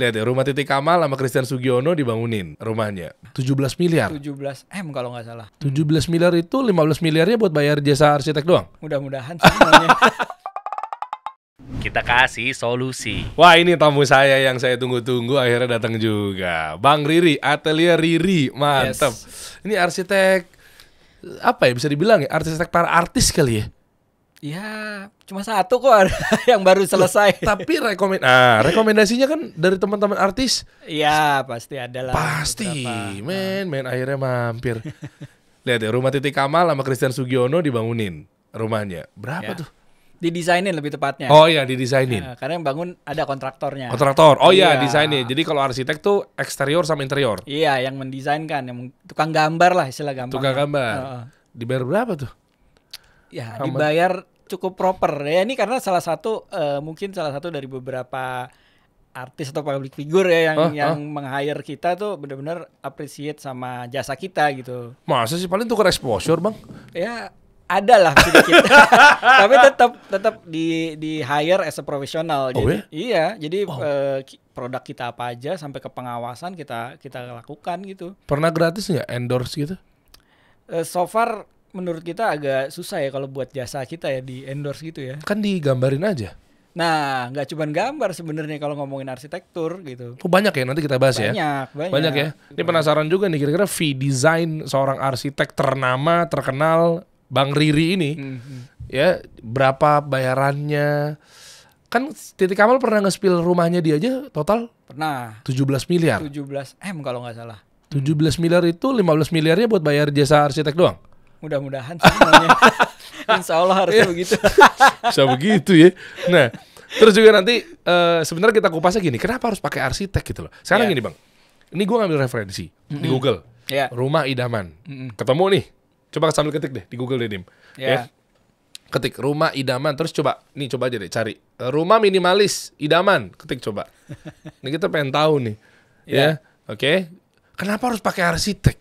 Lihat ya, rumah Titik Kamal sama Christian Sugiono dibangunin rumahnya. 17 miliar. 17 M kalau nggak salah. 17 miliar itu 15 miliarnya buat bayar jasa arsitek doang? Mudah-mudahan semuanya. Kita kasih solusi. Wah ini tamu saya yang saya tunggu-tunggu akhirnya datang juga. Bang Riri, Atelier Riri. Mantap. Yes. Ini arsitek apa ya bisa dibilang ya arsitek para artis kali ya Ya, cuma satu kok ada yang baru selesai. Tapi rekomend nah, rekomendasinya kan dari teman-teman artis. Iya, pasti ada lah. Pasti, men, men akhirnya mampir. Lihat ya, rumah Titik Kamal sama Christian Sugiono dibangunin rumahnya. Berapa ya. tuh? Didesainin lebih tepatnya. Oh iya, didesainin. Ya, karena yang bangun ada kontraktornya. Kontraktor. Oh iya, ya. desainnya. Jadi kalau arsitek tuh eksterior sama interior. Iya, yang mendesainkan, yang tukang gambar lah istilah gambar. Tukang gambar. Oh, Dibayar berapa tuh? ya Amat. dibayar cukup proper ya ini karena salah satu uh, mungkin salah satu dari beberapa artis atau public figure ya yang huh? yang huh? meng-hire kita tuh benar-benar appreciate sama jasa kita gitu. Masa sih paling tukar exposure, Bang? Ya ada lah sedikit. Tapi tetap tetap di di hire as a profesional. Oh, jadi ya? iya, jadi oh. uh, produk kita apa aja sampai ke pengawasan kita kita lakukan gitu. Pernah gratis nggak endorse gitu? Uh, so far menurut kita agak susah ya kalau buat jasa kita ya di endorse gitu ya. Kan digambarin aja. Nah, nggak cuma gambar sebenarnya kalau ngomongin arsitektur gitu. Oh, banyak ya nanti kita bahas ya. banyak, ya. Banyak, banyak. ya. Ini penasaran juga nih kira-kira fee design seorang arsitek ternama, terkenal Bang Riri ini. Mm -hmm. Ya, berapa bayarannya? Kan Titik Kamal pernah nge-spill rumahnya dia aja total pernah 17 miliar. 17 M kalau nggak salah. 17 belas miliar itu 15 miliarnya buat bayar jasa arsitek doang mudah-mudahan semuanya Insya Allah harusnya iya. begitu bisa begitu ya nah terus juga nanti uh, sebenarnya kita kupasnya gini kenapa harus pakai arsitek gitu loh sekarang yeah. gini bang ini gue ngambil referensi mm -hmm. di Google yeah. rumah idaman mm -hmm. ketemu nih coba sambil ketik deh di Google deh dim yeah. ya ketik rumah idaman terus coba nih coba aja deh cari rumah minimalis idaman ketik coba ini kita pengen tahu nih yeah. ya oke okay. kenapa harus pakai arsitek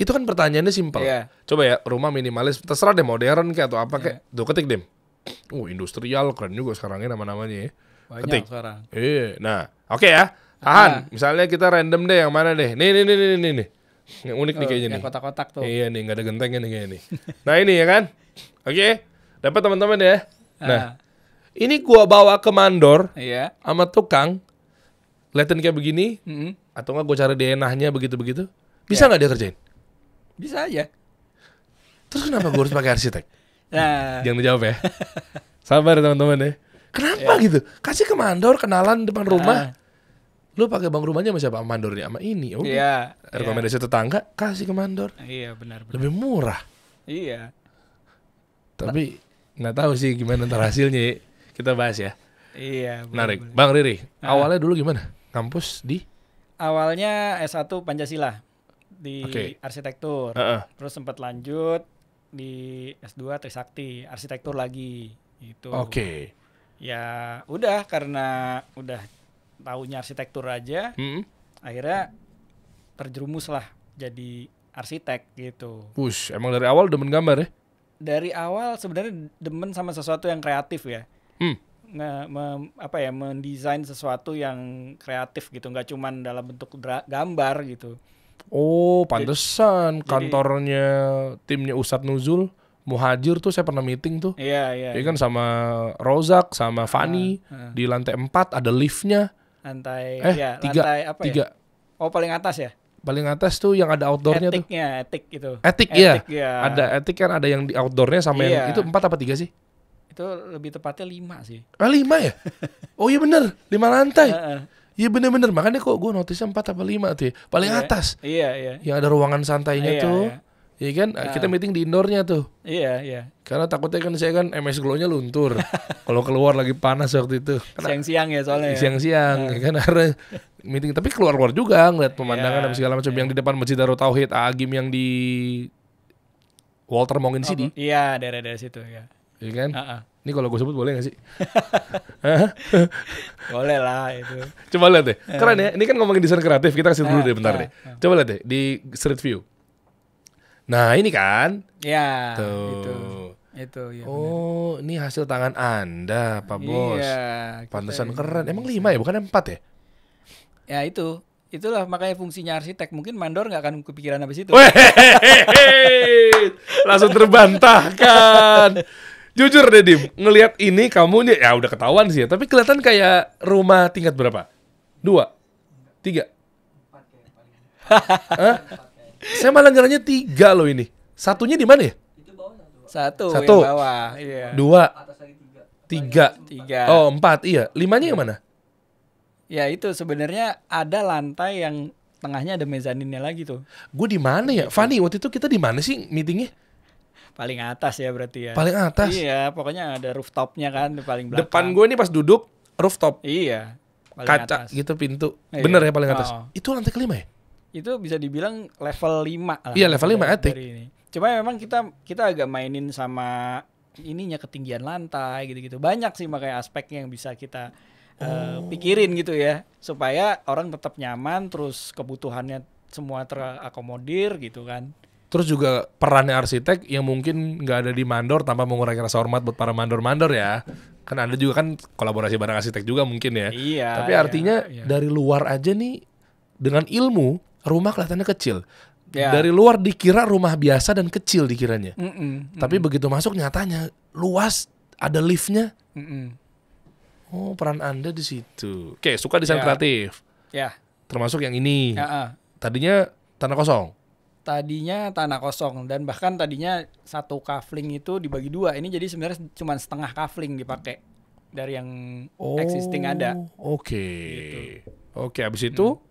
itu kan pertanyaannya simpel. Yeah. Coba ya, rumah minimalis, terserah deh modern kayak atau apa kayak. Yeah. Tuh ketik deh. Oh, industrial keren juga sekarang ini nama-namanya ya. Banyak ketik. sekarang. Iya. Nah, oke okay ya. Tahan. Nah. Misalnya kita random deh yang mana deh. Nih nih nih nih nih nih. Yang unik oh, nih kayaknya nih. kotak-kotak tuh. Iya nih, nggak ada gentengnya nih kayaknya nih. nah, ini ya kan? Oke. Okay. Dapat teman-teman ya. Nah. Uh. Ini gua bawa ke mandor iya. Yeah. sama tukang. Liatin kayak begini, mm -hmm. atau enggak gua cari DNA-nya begitu-begitu. Bisa iya. nggak yeah. dia kerjain? Bisa aja. Terus kenapa gue harus pakai arsitek? Nah. Jangan dijawab ya. Sabar ya, teman-teman ya. Kenapa ya. gitu? Kasih ke mandor kenalan depan rumah. Ah. Lu pakai bank rumahnya sama siapa? Mandornya sama ini. Oh, iya. Rekomendasi ya. tetangga kasih ke mandor. Iya, benar, benar. Lebih murah. Iya. Tapi nggak tahu sih gimana ntar hasilnya. Kita bahas ya. Iya. Menarik. Bang Riri, nah. awalnya dulu gimana? Kampus di? Awalnya S1 Pancasila di okay. arsitektur. Uh -uh. Terus sempat lanjut di S2 Trisakti, arsitektur lagi gitu. Oke. Okay. Ya udah karena udah tahunya arsitektur aja, hmm. akhirnya terjerumus lah jadi arsitek gitu. Push, emang dari awal demen gambar ya? Dari awal sebenarnya demen sama sesuatu yang kreatif ya. Hmm. Nge, me, apa ya mendesain sesuatu yang kreatif gitu nggak cuman dalam bentuk gambar gitu Oh, pantesan jadi, kantornya jadi, timnya Ustadz Nuzul Muhajir tuh saya pernah meeting tuh. Iya, iya. Iya, iya. kan sama Rozak, sama ah, Fani uh, uh. di lantai 4 ada liftnya. Lantai eh, ya, tiga, lantai apa ya? tiga. ya? Oh, paling atas ya? Paling atas tuh yang ada outdoornya tuh. Etiknya, etik gitu. Etik, iya. etik ya. ya. Ada etik kan ada yang di outdoornya sama iya. yang itu empat apa tiga sih? Itu lebih tepatnya lima sih. Ah lima ya? oh iya bener, lima lantai. Uh, uh. Iya bener-bener makanya kok gue notisnya empat apa lima tuh ya. Paling yeah. atas. Iya, yeah, iya. Yeah. Yang ada ruangan santainya yeah, tuh. Yeah. Iya kan? Nah. Kita meeting di indoornya tuh. Iya, iya. Karena takutnya kan saya kan MS Glow-nya luntur. Kalau keluar lagi panas waktu itu. Siang-siang ya soalnya. Ya? Siang-siang, nah. ya. kan karena meeting. Tapi keluar-keluar juga ngeliat pemandangan dan iya, segala macam. Iya. Yang di depan Masjid Darut Tauhid, Agim yang di Walter Mongin City. Oh, iya, daerah-daerah situ ya. Iya kan? Uh -uh. Ini kalau gue sebut boleh gak sih? boleh lah itu. Coba lihat deh. Eh. Keren ya. Ini kan ngomongin desain kreatif. Kita kasih dulu eh, deh bentar eh, deh. Coba lihat deh di Street View. Nah ini kan. Ya. Itu. Itu. Ya, oh bener. ini hasil tangan anda Pak iya, Bos. Iya. Pantesan keren. Emang lima ya bukan empat ya? Ya itu itulah makanya fungsinya arsitek mungkin mandor nggak akan kepikiran habis itu langsung terbantahkan Jujur deh Dim, ngelihat ini kamu ya udah ketahuan sih ya, tapi kelihatan kayak rumah tingkat berapa? Dua, tiga. Hah? Saya malah ngeranya tiga loh ini. Satunya di mana ya? Satu, satu. Yang bawah. Iya. Dua. Tiga. Tiga. Oh empat iya. Limanya yang mana? Ya itu sebenarnya ada lantai yang tengahnya ada mezaninnya lagi tuh. Gue di mana ya? Gitu. Fani waktu itu kita di mana sih meetingnya? Paling atas ya berarti ya. Paling atas. Iya, pokoknya ada rooftopnya kan paling belakang. Depan gue ini pas duduk rooftop. Iya. Kaca atas. gitu pintu. Iya. Bener ya paling atas. Oh. Itu lantai kelima ya? Itu bisa dibilang level lima lah. Iya, level lima etik. Cuma memang kita kita agak mainin sama ininya ketinggian lantai gitu-gitu. Banyak sih makanya aspeknya yang bisa kita uh, pikirin gitu ya supaya orang tetap nyaman terus kebutuhannya semua terakomodir gitu kan Terus juga perannya arsitek yang mungkin nggak ada di mandor tanpa mengurangi rasa hormat buat para mandor-mandor ya. Kan anda juga kan kolaborasi bareng arsitek juga mungkin ya. Iya. Tapi iya. artinya iya, iya. dari luar aja nih dengan ilmu rumah kelihatannya kecil. Yeah. Dari luar dikira rumah biasa dan kecil dikiranya. Mm -mm, mm -mm. Tapi begitu masuk nyatanya luas, ada liftnya. Mm -mm. Oh peran anda di situ. Oke suka desain yeah. kreatif. Ya. Yeah. Termasuk yang ini. Yeah, -uh. Tadinya tanah kosong tadinya tanah kosong dan bahkan tadinya satu kafling itu dibagi dua ini jadi sebenarnya cuma setengah kafling dipakai dari yang oh, existing ada oh, oke okay. gitu. oke okay, abis itu hmm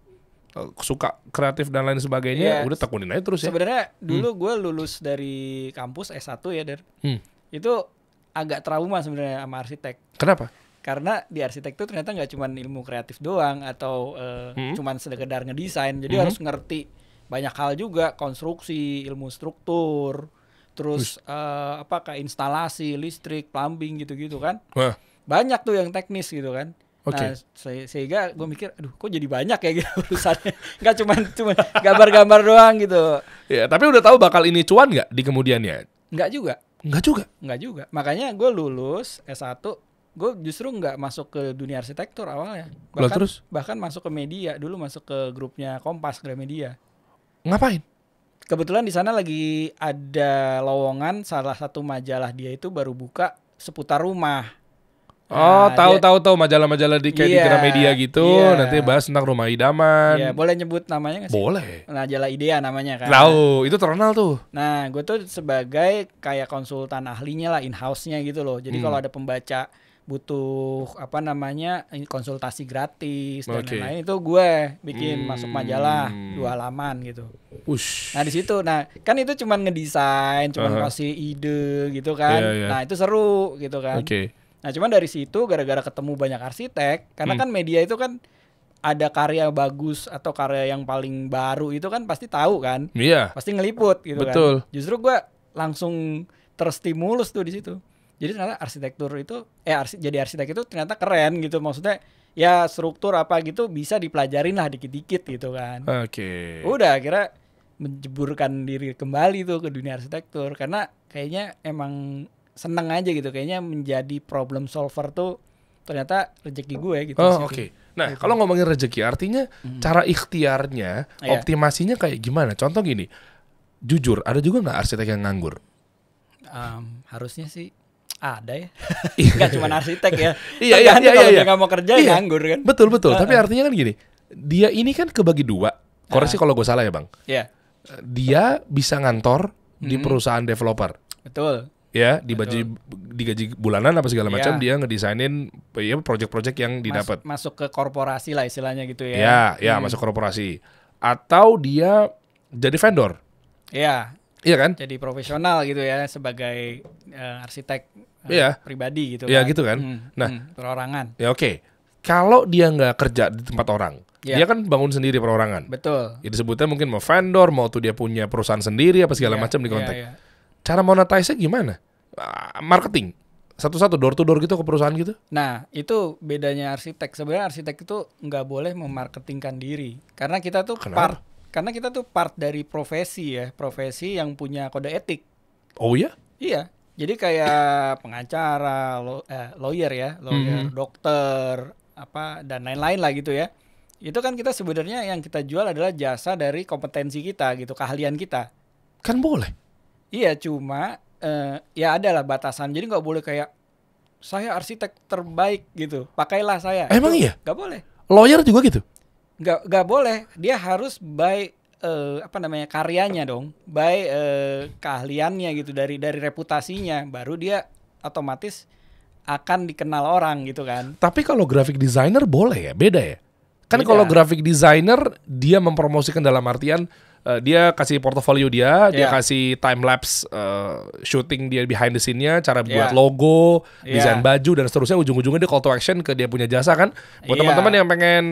suka kreatif dan lain sebagainya ya, udah tekunin aja terus ya sebenarnya hmm. dulu hmm. gue lulus dari kampus S1 ya der hmm. itu agak trauma sebenarnya sama arsitek kenapa karena di arsitek itu ternyata nggak cuma ilmu kreatif doang atau uh, hmm. cuman sekedar ngedesain jadi hmm. harus ngerti banyak hal juga konstruksi ilmu struktur terus uh, apa kayak instalasi listrik plumbing gitu-gitu kan Wah. banyak tuh yang teknis gitu kan nah, Okay. se sehingga gue mikir, aduh, kok jadi banyak ya gitu urusannya. nggak cuma cuma gambar-gambar doang gitu. Ya, tapi udah tahu bakal ini cuan nggak di kemudiannya? Nggak juga. Nggak juga. Nggak juga. Makanya gue lulus S1, gue justru nggak masuk ke dunia arsitektur awalnya. Bahkan, Lalu terus? Bahkan masuk ke media. Dulu masuk ke grupnya Kompas Gramedia. Ngapain? Kebetulan di sana lagi ada lowongan salah satu majalah dia itu baru buka seputar rumah. Oh, nah, tahu dia, tahu tahu majalah-majalah di kayak iya, di Gramedia gitu, iya. nanti bahas tentang rumah idaman. Iya, boleh nyebut namanya gak sih? Boleh. Majalah Idea namanya kan. Tahu, itu terkenal tuh. Nah, gue tuh sebagai kayak konsultan ahlinya lah in house-nya gitu loh. Jadi hmm. kalau ada pembaca butuh apa namanya konsultasi gratis okay. dan lain-lain itu gue bikin hmm. masuk majalah dua halaman gitu. Ush. Nah di situ, nah kan itu cuma ngedesain, cuma uh -huh. kasih ide gitu kan. Yeah, yeah. Nah itu seru gitu kan. Okay. Nah cuman dari situ gara-gara ketemu banyak arsitek, karena hmm. kan media itu kan ada karya bagus atau karya yang paling baru itu kan pasti tahu kan. Iya. Yeah. Pasti ngeliput gitu kan. Betul. kan. Justru gue langsung terstimulus tuh di situ jadi ternyata arsitektur itu eh arsi, jadi arsitek itu ternyata keren gitu maksudnya ya struktur apa gitu bisa dipelajarin lah dikit-dikit gitu kan oke okay. udah akhirnya menjeburkan diri kembali tuh ke dunia arsitektur karena kayaknya emang seneng aja gitu kayaknya menjadi problem solver tuh ternyata rezeki gue gitu oh oke okay. nah gitu. kalau ngomongin rezeki artinya hmm. cara ikhtiarnya yeah. optimasinya kayak gimana contoh gini jujur ada juga nggak arsitek yang nganggur um, harusnya sih ada ya. Enggak iya. cuma arsitek ya. iya, iya, iya, kalau iya. dia nggak mau kerja iya. nganggur kan. Betul, betul. Tapi artinya kan gini, dia ini kan kebagi dua. Koreksi kalau gue salah ya, Bang. Iya. Dia bisa ngantor di hmm. perusahaan developer. Betul. Ya, dibagi, digaji bulanan apa segala iya. macam dia ngedesainin ya project-project yang didapat. Masuk ke korporasi lah istilahnya gitu ya. Ya, ya masuk korporasi. Atau dia jadi vendor. Iya. Iya kan? Jadi profesional gitu ya sebagai uh, arsitek yeah. Iya. pribadi gitu yeah, kan. Iya gitu kan. Hmm, nah, hmm, perorangan. Ya oke. Okay. Kalau dia nggak kerja di tempat orang, yeah. dia kan bangun sendiri perorangan. Betul. Ya disebutnya mungkin mau vendor, mau tuh dia punya perusahaan sendiri apa segala yeah, macam di iya, kontak. Yeah, yeah. Cara monetize gimana? Ah, marketing. Satu-satu door to door gitu ke perusahaan gitu? Nah, itu bedanya arsitek. Sebenarnya arsitek itu nggak boleh memarketingkan diri. Karena kita tuh Kenapa? part karena kita tuh part dari profesi ya, profesi yang punya kode etik. Oh iya? Iya, jadi kayak pengacara, lo, eh, lawyer ya, lawyer, mm -hmm. dokter, apa dan lain-lain lah gitu ya. Itu kan kita sebenarnya yang kita jual adalah jasa dari kompetensi kita gitu, keahlian kita. Kan boleh. Iya, cuma eh, ya adalah batasan. Jadi nggak boleh kayak saya arsitek terbaik gitu, pakailah saya. Emang Itu, iya? Gak boleh. Lawyer juga gitu? Gak gak boleh. Dia harus baik uh, apa namanya karyanya dong, by uh, keahliannya gitu dari dari reputasinya, baru dia otomatis akan dikenal orang gitu kan. Tapi kalau graphic designer boleh ya, beda ya. Kan kalau graphic designer dia mempromosikan dalam artian uh, dia kasih portofolio dia, yeah. dia iya. kasih time lapse uh, shooting dia behind the scene-nya, cara yeah. buat iya. logo, yeah. desain baju dan seterusnya ujung-ujungnya dia call to action ke dia punya jasa kan. Buat yeah. teman-teman yang pengen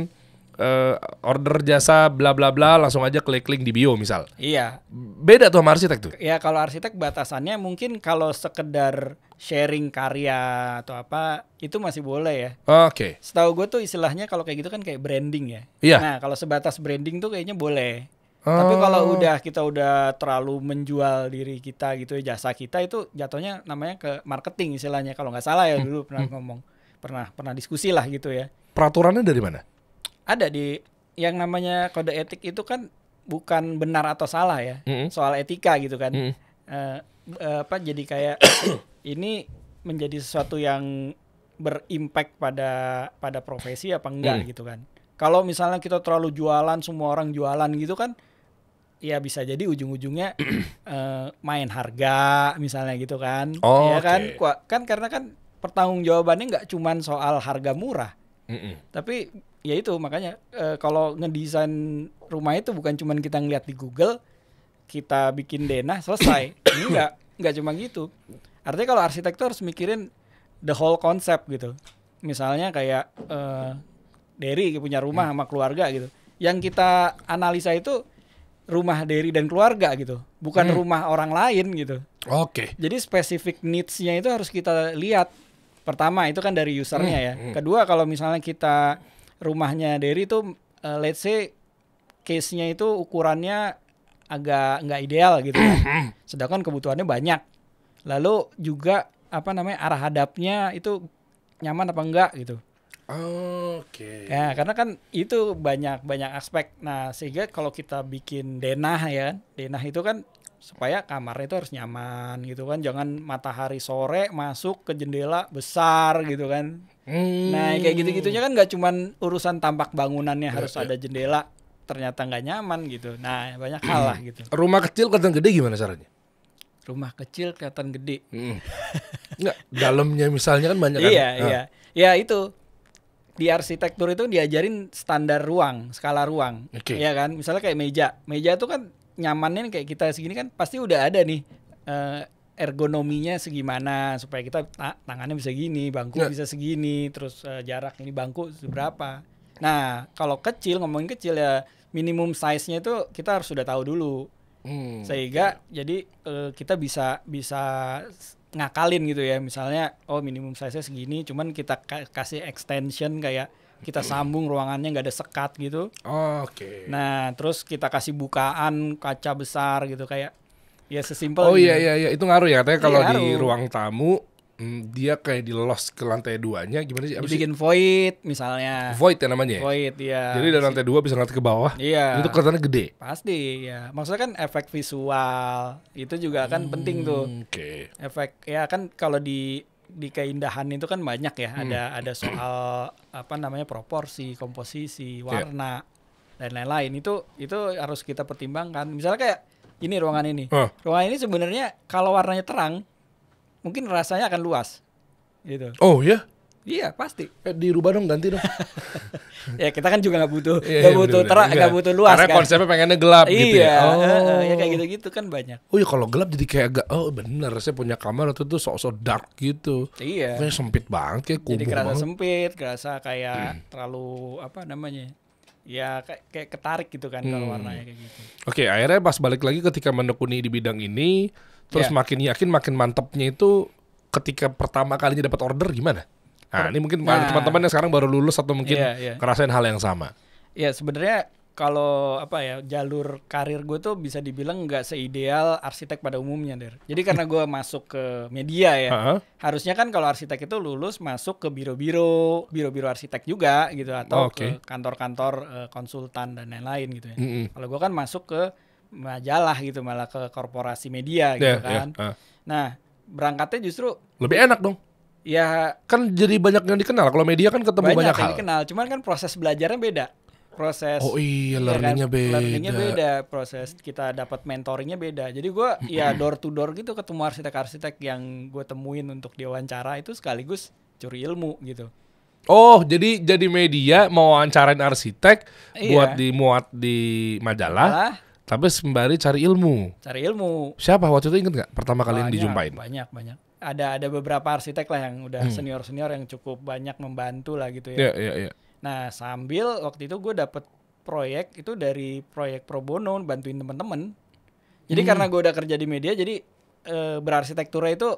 uh, order jasa bla bla bla langsung aja klik link di bio misal. Iya. Beda tuh sama arsitek tuh. Ya kalau arsitek batasannya mungkin kalau sekedar sharing karya atau apa itu masih boleh ya. Oke. Okay. Setahu gue tuh istilahnya kalau kayak gitu kan kayak branding ya. Iya. Nah kalau sebatas branding tuh kayaknya boleh. Oh. Tapi kalau udah kita udah terlalu menjual diri kita gitu ya jasa kita itu jatuhnya namanya ke marketing istilahnya kalau nggak salah ya hmm. dulu pernah hmm. ngomong pernah pernah diskusi lah gitu ya. Peraturannya dari mana? ada di yang namanya kode etik itu kan bukan benar atau salah ya mm -hmm. soal etika gitu kan mm -hmm. uh, apa jadi kayak ini menjadi sesuatu yang berimpact pada pada profesi apa enggak mm. gitu kan kalau misalnya kita terlalu jualan semua orang jualan gitu kan ya bisa jadi ujung-ujungnya uh, main harga misalnya gitu kan oh, ya kan okay. kan karena kan pertanggungjawabannya nggak cuman soal harga murah mm -mm. tapi ya itu makanya e, kalau ngedesain rumah itu bukan cuma kita ngeliat di Google kita bikin denah selesai enggak enggak cuma gitu artinya kalau arsitek tuh harus mikirin the whole concept gitu misalnya kayak e, Derry punya rumah hmm. sama keluarga gitu yang kita analisa itu rumah Derry dan keluarga gitu bukan hmm. rumah orang lain gitu oke okay. jadi spesifik needsnya itu harus kita lihat pertama itu kan dari usernya hmm, ya hmm. kedua kalau misalnya kita rumahnya Derry itu uh, eh, let's say case-nya itu ukurannya agak nggak ideal gitu kan. Sedangkan kebutuhannya banyak. Lalu juga apa namanya arah hadapnya itu nyaman apa enggak gitu. Oke. Okay. Ya, karena kan itu banyak banyak aspek. Nah, sehingga kalau kita bikin denah ya, kan, denah itu kan supaya kamarnya itu harus nyaman gitu kan. Jangan matahari sore masuk ke jendela besar gitu kan. Nah kayak gitu-gitunya kan gak cuman urusan tampak bangunannya harus eh, eh. ada jendela ternyata nggak nyaman gitu. Nah banyak hal lah gitu. Rumah kecil kelihatan gede gimana caranya? Rumah kecil kelihatan gede. Hmm. Nggak, dalamnya misalnya kan banyak. Iya kan? iya, ah. iya. ya iya itu di arsitektur itu diajarin standar ruang, skala ruang, okay. ya kan. Misalnya kayak meja, meja itu kan nyamannya kayak kita segini kan pasti udah ada nih eh, ergonominya segimana supaya kita tangannya bisa gini, bangku yeah. bisa segini, terus uh, jarak ini bangku seberapa. Nah, kalau kecil ngomongin kecil ya minimum size-nya itu kita harus sudah tahu dulu. Hmm. Sehingga yeah. jadi uh, kita bisa bisa ngakalin gitu ya. Misalnya oh minimum size-nya segini, cuman kita ka kasih extension kayak kita sambung ruangannya nggak ada sekat gitu. Oh, Oke. Okay. Nah, terus kita kasih bukaan kaca besar gitu kayak Ya sesimpel. Oh iya gitu. iya iya itu ngaruh ya katanya kalau di ruang tamu hmm, dia kayak di los ke lantai duanya gimana sih? Bikin void misalnya. Void ya namanya. Ya? Void ya. Jadi dari lantai dua bisa ngeliat ke bawah. Iya. Itu kelihatannya gede. Pasti ya. Maksudnya kan efek visual itu juga kan hmm, penting tuh. Oke. Okay. Efek ya kan kalau di di keindahan itu kan banyak ya hmm. ada ada soal apa namanya proporsi komposisi iya. warna yeah. dan lain-lain itu itu harus kita pertimbangkan misalnya kayak ini ruangan ini. Uh. Ruangan ini sebenarnya kalau warnanya terang, mungkin rasanya akan luas. Gitu. Oh ya? Iya pasti. Eh, dirubah dong ganti dong. ya kita kan juga nggak butuh, iya, iya, nggak iya, butuh terang, nggak butuh luas. Karena kan. konsepnya pengennya gelap gitu iya, gitu ya. Oh. Uh, ya kayak oh. gitu-gitu kan banyak. Oh ya kalau gelap jadi kayak agak oh benar, saya punya kamar itu tuh sok-sok dark gitu. Iya. Kayak sempit banget kayak kubur. Jadi kerasa banget. sempit, kerasa kayak hmm. terlalu apa namanya ya kayak, kayak ketarik gitu kan hmm. kalau warnanya kayak gitu. Oke, okay, akhirnya pas balik lagi ketika menekuni di bidang ini, terus yeah. makin yakin, makin mantepnya itu ketika pertama kalinya dapat order gimana? Nah, ini mungkin teman nah. teman-teman yang sekarang baru lulus atau mungkin yeah, yeah. ngerasain hal yang sama. Ya, sebenarnya kalau apa ya jalur karir gue tuh bisa dibilang nggak seideal arsitek pada umumnya der. Jadi karena gue masuk ke media ya, uh-huh. harusnya kan kalau arsitek itu lulus masuk ke biro-biro, biro-biro arsitek juga gitu atau oh, okay. ke kantor-kantor eh, konsultan dan lain-lain gitu ya. Mm-hmm. Kalau gue kan masuk ke majalah gitu malah ke korporasi media gitu yeah, ya, kan. Yeah, ya, uh. Nah berangkatnya justru lebih enak dong ya kan jadi banyak yang dikenal kalau media kan ketemu banyak, banyak hal. yang dikenal cuman kan proses belajarnya beda proses oh iya ya kan? learningnya kan? beda learningnya beda proses kita dapat mentoringnya beda jadi gue ya door to door gitu ketemu arsitek-arsitek yang gue temuin untuk diwawancara itu sekaligus curi ilmu gitu Oh, jadi jadi media mau wawancarain arsitek iya. buat dimuat di majalah, Alah. tapi sembari cari ilmu. Cari ilmu. Siapa waktu itu inget nggak pertama kali yang dijumpain? Banyak, banyak. Ada ada beberapa arsitek lah yang udah hmm. senior-senior yang cukup banyak membantu lah gitu ya. Iya, iya, iya. Nah, sambil waktu itu gue dapet proyek itu dari proyek pro bono bantuin temen-temen. Jadi hmm. karena gue udah kerja di media, jadi e, berarsitekturnya itu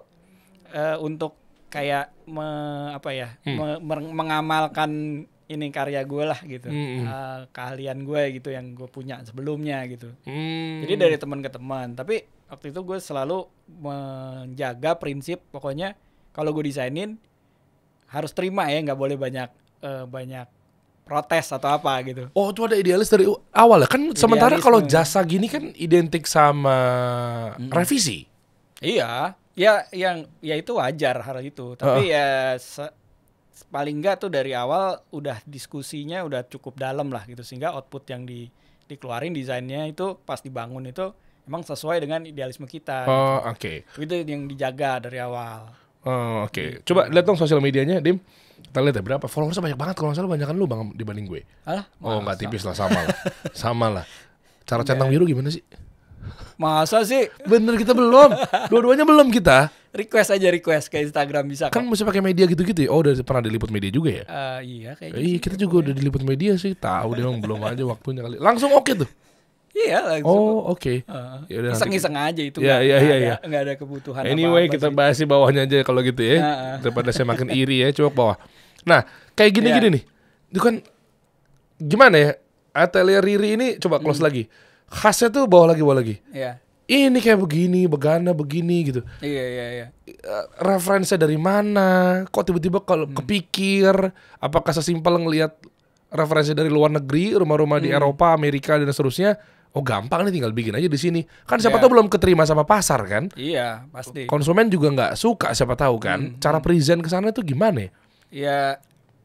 e, untuk kayak me, apa ya hmm. me, mengamalkan ini karya gue lah gitu, hmm. e, keahlian gue gitu yang gue punya sebelumnya gitu. Hmm. Jadi dari teman ke teman. Tapi waktu itu gue selalu menjaga prinsip pokoknya kalau gue desainin harus terima ya, nggak boleh banyak e, banyak protes atau apa gitu. Oh, itu ada idealis dari awal ya. Kan Idealisme. sementara kalau jasa gini kan identik sama hmm. revisi. Iya, ya yang ya itu wajar hal itu. Tapi uh. ya se- paling enggak tuh dari awal udah diskusinya udah cukup dalam lah gitu sehingga output yang di dikeluarin desainnya itu pas dibangun itu emang sesuai dengan idealisme kita. Gitu. Oh, gitu. oke. Okay. Itu yang dijaga dari awal. Oh, oke. Okay. Gitu. Coba lihat dong sosial medianya, Dim. Kita lihat ya berapa followersnya banyak banget kalau nggak salah banyakan lu bang dibanding gue. Alah, oh nggak tipis lah sama lah, sama lah. Cara centang biru gimana sih? Masa sih? Bener kita belum. Dua-duanya belum kita. Request aja request ke Instagram bisa. Kan, kan mesti pakai media gitu-gitu ya. Oh udah pernah diliput media juga ya? Uh, iya kayaknya. Eh, iya, iya gitu kita juga udah diliput media sih. Tahu deh belum aja waktunya kali. Langsung oke okay tuh. Iya langsung. Oh oke. Okay. Ya uh, iseng-iseng aja itu. Iya iya iya. ya. Gak ada kebutuhan. Anyway apa -apa kita sih. bahas di bawahnya aja kalau gitu ya. Uh, uh. Daripada saya makin iri ya, coba bawah. Nah kayak gini-gini yeah. nih, itu kan gimana ya? Atelier Riri ini coba hmm. close hmm. lagi. Khasnya tuh bawah lagi bawah lagi. Iya. Yeah. Ini kayak begini, begana begini gitu. Iya, iya iya iya. Referensinya dari mana? Kok tiba-tiba kalau hmm. kepikir? Apakah sesimpel ngelihat referensi dari luar negeri, rumah-rumah hmm. di Eropa, Amerika dan seterusnya, oh gampang nih tinggal bikin aja di sini. Kan siapa yeah. tahu belum keterima sama pasar kan? Iya, pasti. Konsumen juga nggak suka siapa tahu kan. Hmm. Cara hmm. present ke sana itu gimana? Ya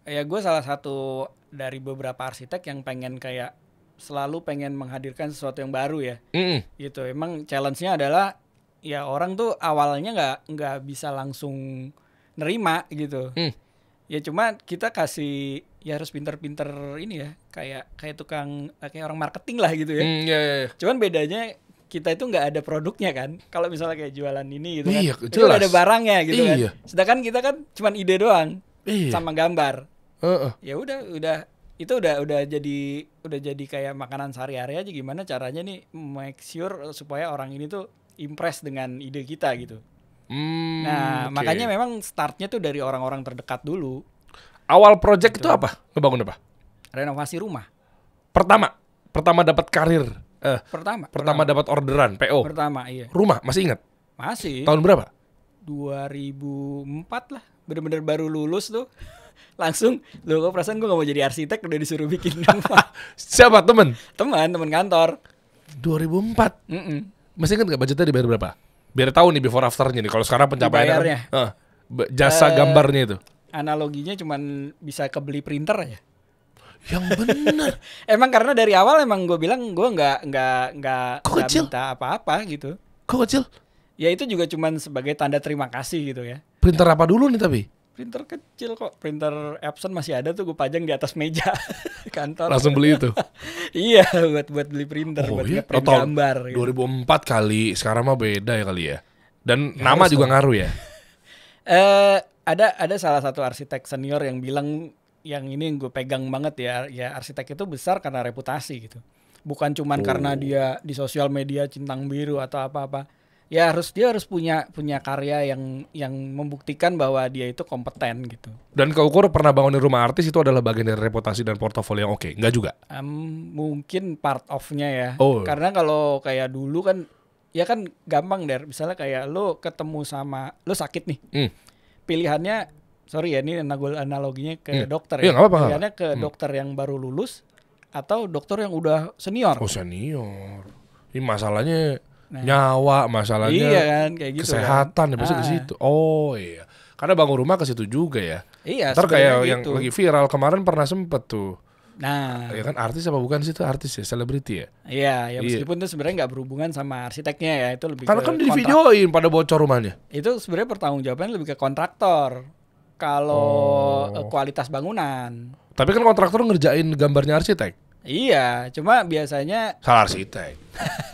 ya gue salah satu dari beberapa arsitek yang pengen kayak selalu pengen menghadirkan sesuatu yang baru ya. Mm -mm. Gitu. Emang challenge-nya adalah ya orang tuh awalnya nggak nggak bisa langsung nerima gitu. Mm. Ya cuma kita kasih ya harus pinter-pinter ini ya kayak kayak tukang kayak orang marketing lah gitu ya. Mm, yeah, yeah, yeah. Cuman bedanya kita itu nggak ada produknya kan. Kalau misalnya kayak jualan ini gitu kan, iya, kan. Jelas. Itu ada barangnya gitu kan. iya. kan. Sedangkan kita kan cuman ide doang iya. sama gambar. Uh -uh. Ya udah udah itu udah udah jadi udah jadi kayak makanan sehari-hari aja gimana caranya nih make sure supaya orang ini tuh impress dengan ide kita gitu. Mm, nah, okay. makanya memang startnya tuh dari orang-orang terdekat dulu. Awal project itu, itu apa? Ngebangun apa? Renovasi rumah. Pertama, pertama dapat karir. Eh, pertama. Pertama, dapat orderan PO. Pertama, iya. Rumah masih ingat? Masih. Tahun berapa? 2004 lah. Bener-bener baru lulus tuh. Langsung, lo kok perasaan gue gak mau jadi arsitek udah disuruh bikin rumah. Siapa temen? Teman, teman kantor. 2004. Mm -mm. Masih ingat gak budgetnya dibayar berapa? Biar tahu nih before afternya nih. Kalau sekarang pencapaiannya. Bayarnya. Uh, kan, eh, jasa uh, gambarnya itu analoginya cuman bisa kebeli printer ya yang benar. emang karena dari awal emang gue bilang gue nggak nggak nggak minta apa-apa gitu kok kecil ya itu juga cuman sebagai tanda terima kasih gitu ya printer apa dulu nih tapi printer kecil kok printer Epson masih ada tuh gue pajang di atas meja kantor langsung beli itu iya buat buat beli printer oh, buat iya? print Total gambar gitu. 2004 kali sekarang mah beda ya kali ya dan ya, nama juga ngaruh ya eh ada ada salah satu arsitek senior yang bilang yang ini yang gue pegang banget ya ya arsitek itu besar karena reputasi gitu bukan cuman oh. karena dia di sosial media cintang biru atau apa-apa ya harus dia harus punya punya karya yang yang membuktikan bahwa dia itu kompeten gitu dan kau ukur pernah di rumah artis itu adalah bagian dari reputasi dan portofolio yang oke okay. nggak juga um, mungkin part ofnya ya oh. karena kalau kayak dulu kan ya kan gampang der misalnya kayak lo ketemu sama lo sakit nih hmm pilihannya sorry ya ini analoginya ke yeah. dokter iya, ya. apa -apa. Pilihannya ke hmm. dokter yang baru lulus atau dokter yang udah senior. Oh, senior. Ini masalahnya nah. nyawa, masalahnya Iya kan, kayak gitu. Kesehatan kan? ya pasti ah. ke situ. Oh, iya. Karena bangun rumah ke situ juga ya. Iya, Ntar kayak gitu. yang lagi viral kemarin pernah sempet tuh Nah, ya kan artis apa bukan sih itu artis ya, selebriti ya? Iya, ya iya. meskipun iya. itu sebenarnya nggak berhubungan sama arsiteknya ya, itu lebih Karena kan di videoin pada bocor rumahnya. Itu sebenarnya pertanggungjawaban lebih ke kontraktor. Kalau oh. kualitas bangunan. Tapi kan kontraktor ngerjain gambarnya arsitek. Iya, cuma biasanya salah arsitek.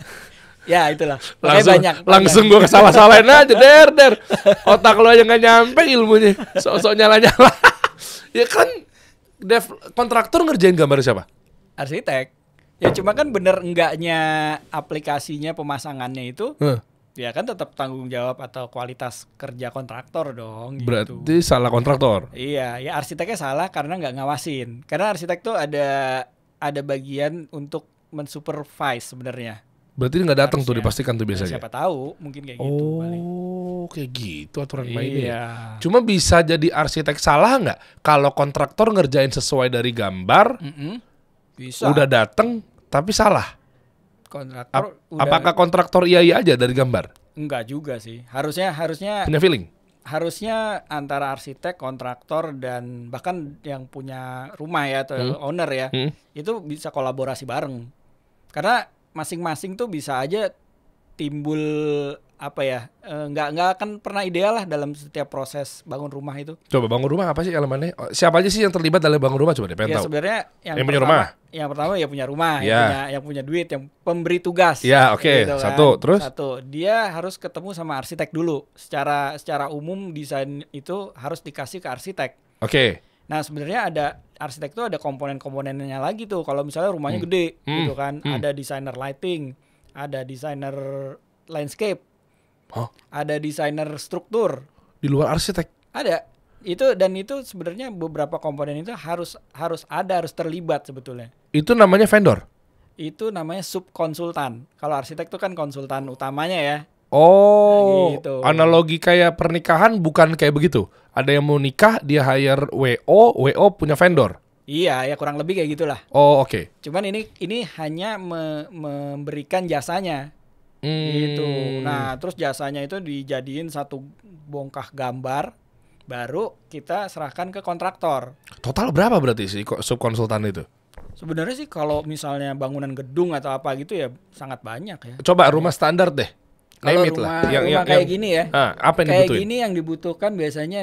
ya itulah. Langsung banyak, langsung gue kesalah-salahin aja der der. Otak lo aja nggak nyampe ilmunya. Sok-sok nyala-nyala. ya kan dev kontraktor ngerjain gambar siapa? Arsitek. Ya cuma kan bener enggaknya aplikasinya pemasangannya itu hmm. Ya kan tetap tanggung jawab atau kualitas kerja kontraktor dong. gitu. Berarti salah kontraktor. Iya, ya arsiteknya salah karena nggak ngawasin. Karena arsitek tuh ada ada bagian untuk mensupervise sebenarnya. Berarti nggak datang tuh dipastikan tuh ya, biasanya. Siapa tahu, mungkin kayak gitu. Oh, kayak gitu aturan iya. mainnya. Ya. Cuma bisa jadi arsitek salah nggak? Kalau kontraktor ngerjain sesuai dari gambar, mm hmm bisa. Udah datang tapi salah. Kontraktor. Ap udah... Apakah kontraktor iya iya aja dari gambar? Enggak juga sih. Harusnya harusnya. Punya feeling. Harusnya antara arsitek, kontraktor dan bahkan yang punya rumah ya atau hmm. owner ya, hmm. itu bisa kolaborasi bareng. Karena masing-masing tuh bisa aja timbul apa ya e, nggak nggak akan pernah ideal lah dalam setiap proses bangun rumah itu coba bangun rumah apa sih elemennya oh, siapa aja sih yang terlibat dalam bangun rumah coba deh pengen ya, tahu sebenarnya yang, yang punya rumah yang pertama ya punya rumah yeah. yang iya. punya yang punya duit yang pemberi tugas ya oke okay. gitu kan. satu terus satu dia harus ketemu sama arsitek dulu secara secara umum desain itu harus dikasih ke arsitek oke okay. Nah sebenarnya ada arsitek tuh ada komponen-komponennya lagi tuh. Kalau misalnya rumahnya hmm. gede hmm. gitu kan, hmm. ada desainer lighting, ada desainer landscape, huh? ada desainer struktur. Di luar arsitek? Ada. Itu dan itu sebenarnya beberapa komponen itu harus harus ada harus terlibat sebetulnya. Itu namanya vendor. Itu namanya subkonsultan. Kalau arsitek tuh kan konsultan utamanya ya. Oh, nah, gitu. analogi kayak pernikahan bukan kayak begitu. Ada yang mau nikah, dia hire WO, WO punya vendor. Iya, ya kurang lebih kayak gitulah. Oh, oke. Okay. Cuman ini ini hanya me memberikan jasanya. Gitu. Hmm. Gitu. Nah, terus jasanya itu dijadiin satu bongkah gambar baru kita serahkan ke kontraktor. Total berapa berarti sih subkonsultan itu? Sebenarnya sih kalau misalnya bangunan gedung atau apa gitu ya sangat banyak ya. Coba rumah standar deh kalau rumah, lah. Yang, rumah yang, kayak yang, gini ya. Ah, apa yang kayak dibutuhin? gini yang dibutuhkan biasanya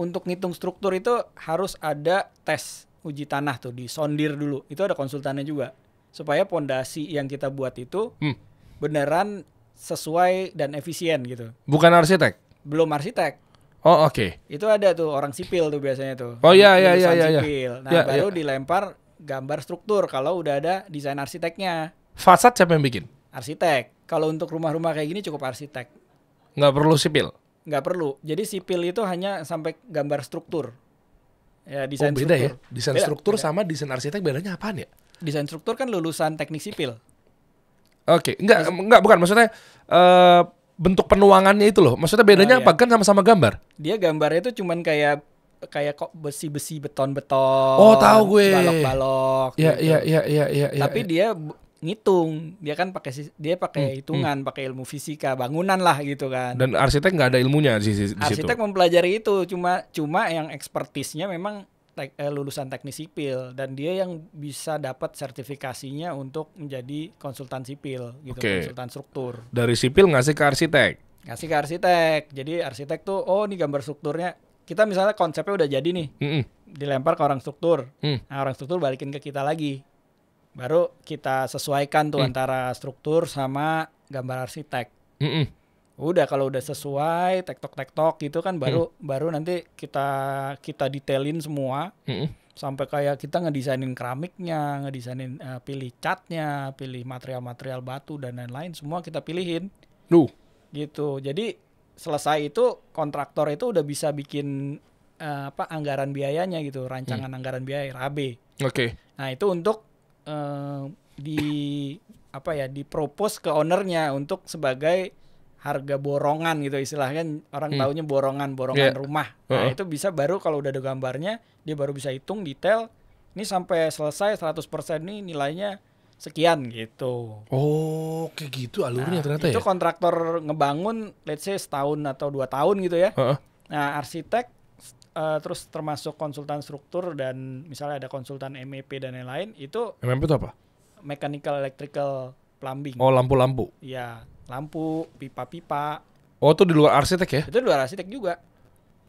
untuk ngitung struktur itu harus ada tes uji tanah tuh disondir dulu. Itu ada konsultannya juga supaya pondasi yang kita buat itu hmm. beneran sesuai dan efisien gitu. Bukan arsitek? Belum arsitek. Oh oke. Okay. Itu ada tuh orang sipil tuh biasanya tuh. Oh iya iya iya iya. Nah ya, baru ya. dilempar gambar struktur kalau udah ada desain arsiteknya. Fasad siapa yang bikin? arsitek. Kalau untuk rumah-rumah kayak gini cukup arsitek. Nggak perlu sipil? Nggak perlu. Jadi sipil itu hanya sampai gambar struktur. Ya, oh, desain oh, beda ya? struktur. ya? Desain beda, struktur beda. sama desain arsitek bedanya apaan ya? Desain struktur kan lulusan teknik sipil. Oke, okay. enggak, Mas, enggak, bukan. Maksudnya uh, bentuk penuangannya itu loh. Maksudnya bedanya oh, iya. apa? Kan sama-sama gambar. Dia gambarnya itu cuman kayak kayak kok besi-besi beton-beton. Oh, tahu gue. Balok-balok. Iya, gitu. iya, iya, iya, iya. Tapi ya. dia ngitung dia kan pakai dia pakai hmm, hitungan hmm. pakai ilmu fisika bangunan lah gitu kan dan arsitek nggak ada ilmunya di, di arsitek situ. mempelajari itu cuma cuma yang ekspertisnya memang tek, eh, lulusan teknik sipil dan dia yang bisa dapat sertifikasinya untuk menjadi konsultan sipil gitu okay. konsultan struktur dari sipil ngasih ke arsitek ngasih ke arsitek jadi arsitek tuh oh ini gambar strukturnya kita misalnya konsepnya udah jadi nih mm -mm. dilempar ke orang struktur mm. nah, orang struktur balikin ke kita lagi Baru kita sesuaikan tuh mm. antara struktur sama gambar arsitek. Mm -mm. Udah kalau udah sesuai tektok tektok gitu kan baru mm. baru nanti kita kita detailin semua. mm -mm. Sampai kayak kita ngedesainin keramiknya, ngedesainin uh, pilih catnya, pilih material-material batu dan lain-lain semua kita pilihin. Duh. Gitu. Jadi selesai itu kontraktor itu udah bisa bikin uh, apa anggaran biayanya gitu, rancangan mm. anggaran biaya RAB. Oke. Okay. Nah, itu untuk Eh, di apa ya dipropos ke ownernya untuk sebagai harga borongan gitu istilahnya kan. orang hmm. taunya borongan borongan yeah. rumah nah uh -huh. itu bisa baru kalau udah ada gambarnya dia baru bisa hitung detail ini sampai selesai 100% ini nilainya sekian gitu. Oh, kayak gitu alurnya nah, ternyata itu ya. kontraktor ngebangun let's say setahun atau dua tahun gitu ya. Uh -huh. Nah, arsitek uh, terus termasuk konsultan struktur dan misalnya ada konsultan MEP dan lain-lain itu MEP itu apa? Mechanical Electrical Plumbing. Oh, lampu-lampu. Iya, lampu, pipa-pipa. Oh, itu di luar arsitek ya? Itu di luar arsitek juga.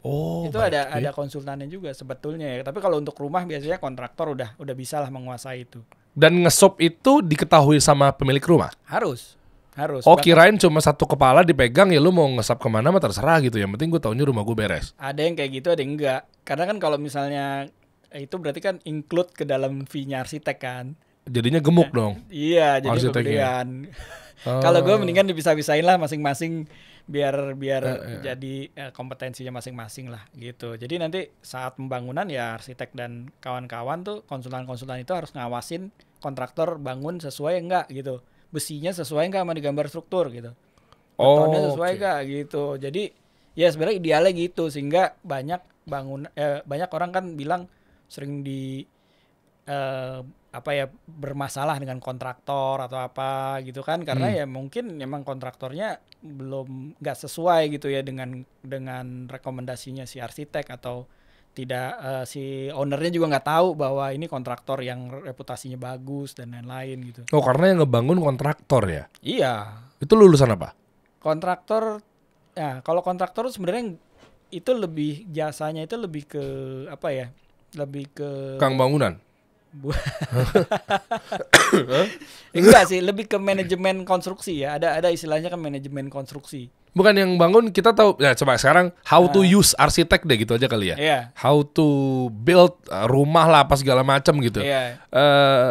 Oh. Itu baik. ada ada konsultannya juga sebetulnya ya. Tapi kalau untuk rumah biasanya kontraktor udah udah bisa lah menguasai itu. Dan ngesop itu diketahui sama pemilik rumah? Harus. Harus. Oh kirain cuma satu kepala dipegang ya lu mau ngesap kemana mah terserah gitu. ya. penting gue taunya rumah gue beres. Ada yang kayak gitu ada yang enggak. Karena kan kalau misalnya eh, itu berarti kan include ke dalam fee-nya arsitek kan. Jadinya gemuk nah, dong. Iya, jadi kemudian oh. Kalau gue mendingan bisa-bisain lah masing-masing biar biar eh, iya. jadi eh, kompetensinya masing-masing lah gitu. Jadi nanti saat pembangunan ya arsitek dan kawan-kawan tuh konsultan-konsultan itu harus ngawasin kontraktor bangun sesuai enggak gitu besinya sesuai nggak sama di gambar struktur gitu betonnya oh, sesuai nggak okay. gitu jadi ya sebenarnya idealnya gitu sehingga banyak bangun eh, banyak orang kan bilang sering di eh, apa ya bermasalah dengan kontraktor atau apa gitu kan karena hmm. ya mungkin memang kontraktornya belum nggak sesuai gitu ya dengan dengan rekomendasinya si arsitek atau tidak uh, si ownernya juga nggak tahu bahwa ini kontraktor yang reputasinya bagus dan lain-lain gitu. Oh karena yang ngebangun kontraktor ya? Iya. Itu lulusan apa? Kontraktor, ya kalau kontraktor sebenarnya itu lebih jasanya itu lebih ke apa ya? Lebih ke kang bangunan. Enggak sih, lebih ke manajemen konstruksi ya. Ada ada istilahnya kan manajemen konstruksi. Bukan yang bangun kita tahu. ya coba sekarang how to ah. use arsitek deh gitu aja kali ya. Yeah. How to build eh, rumah lah apa segala macam gitu. Yeah. Iya. Uh,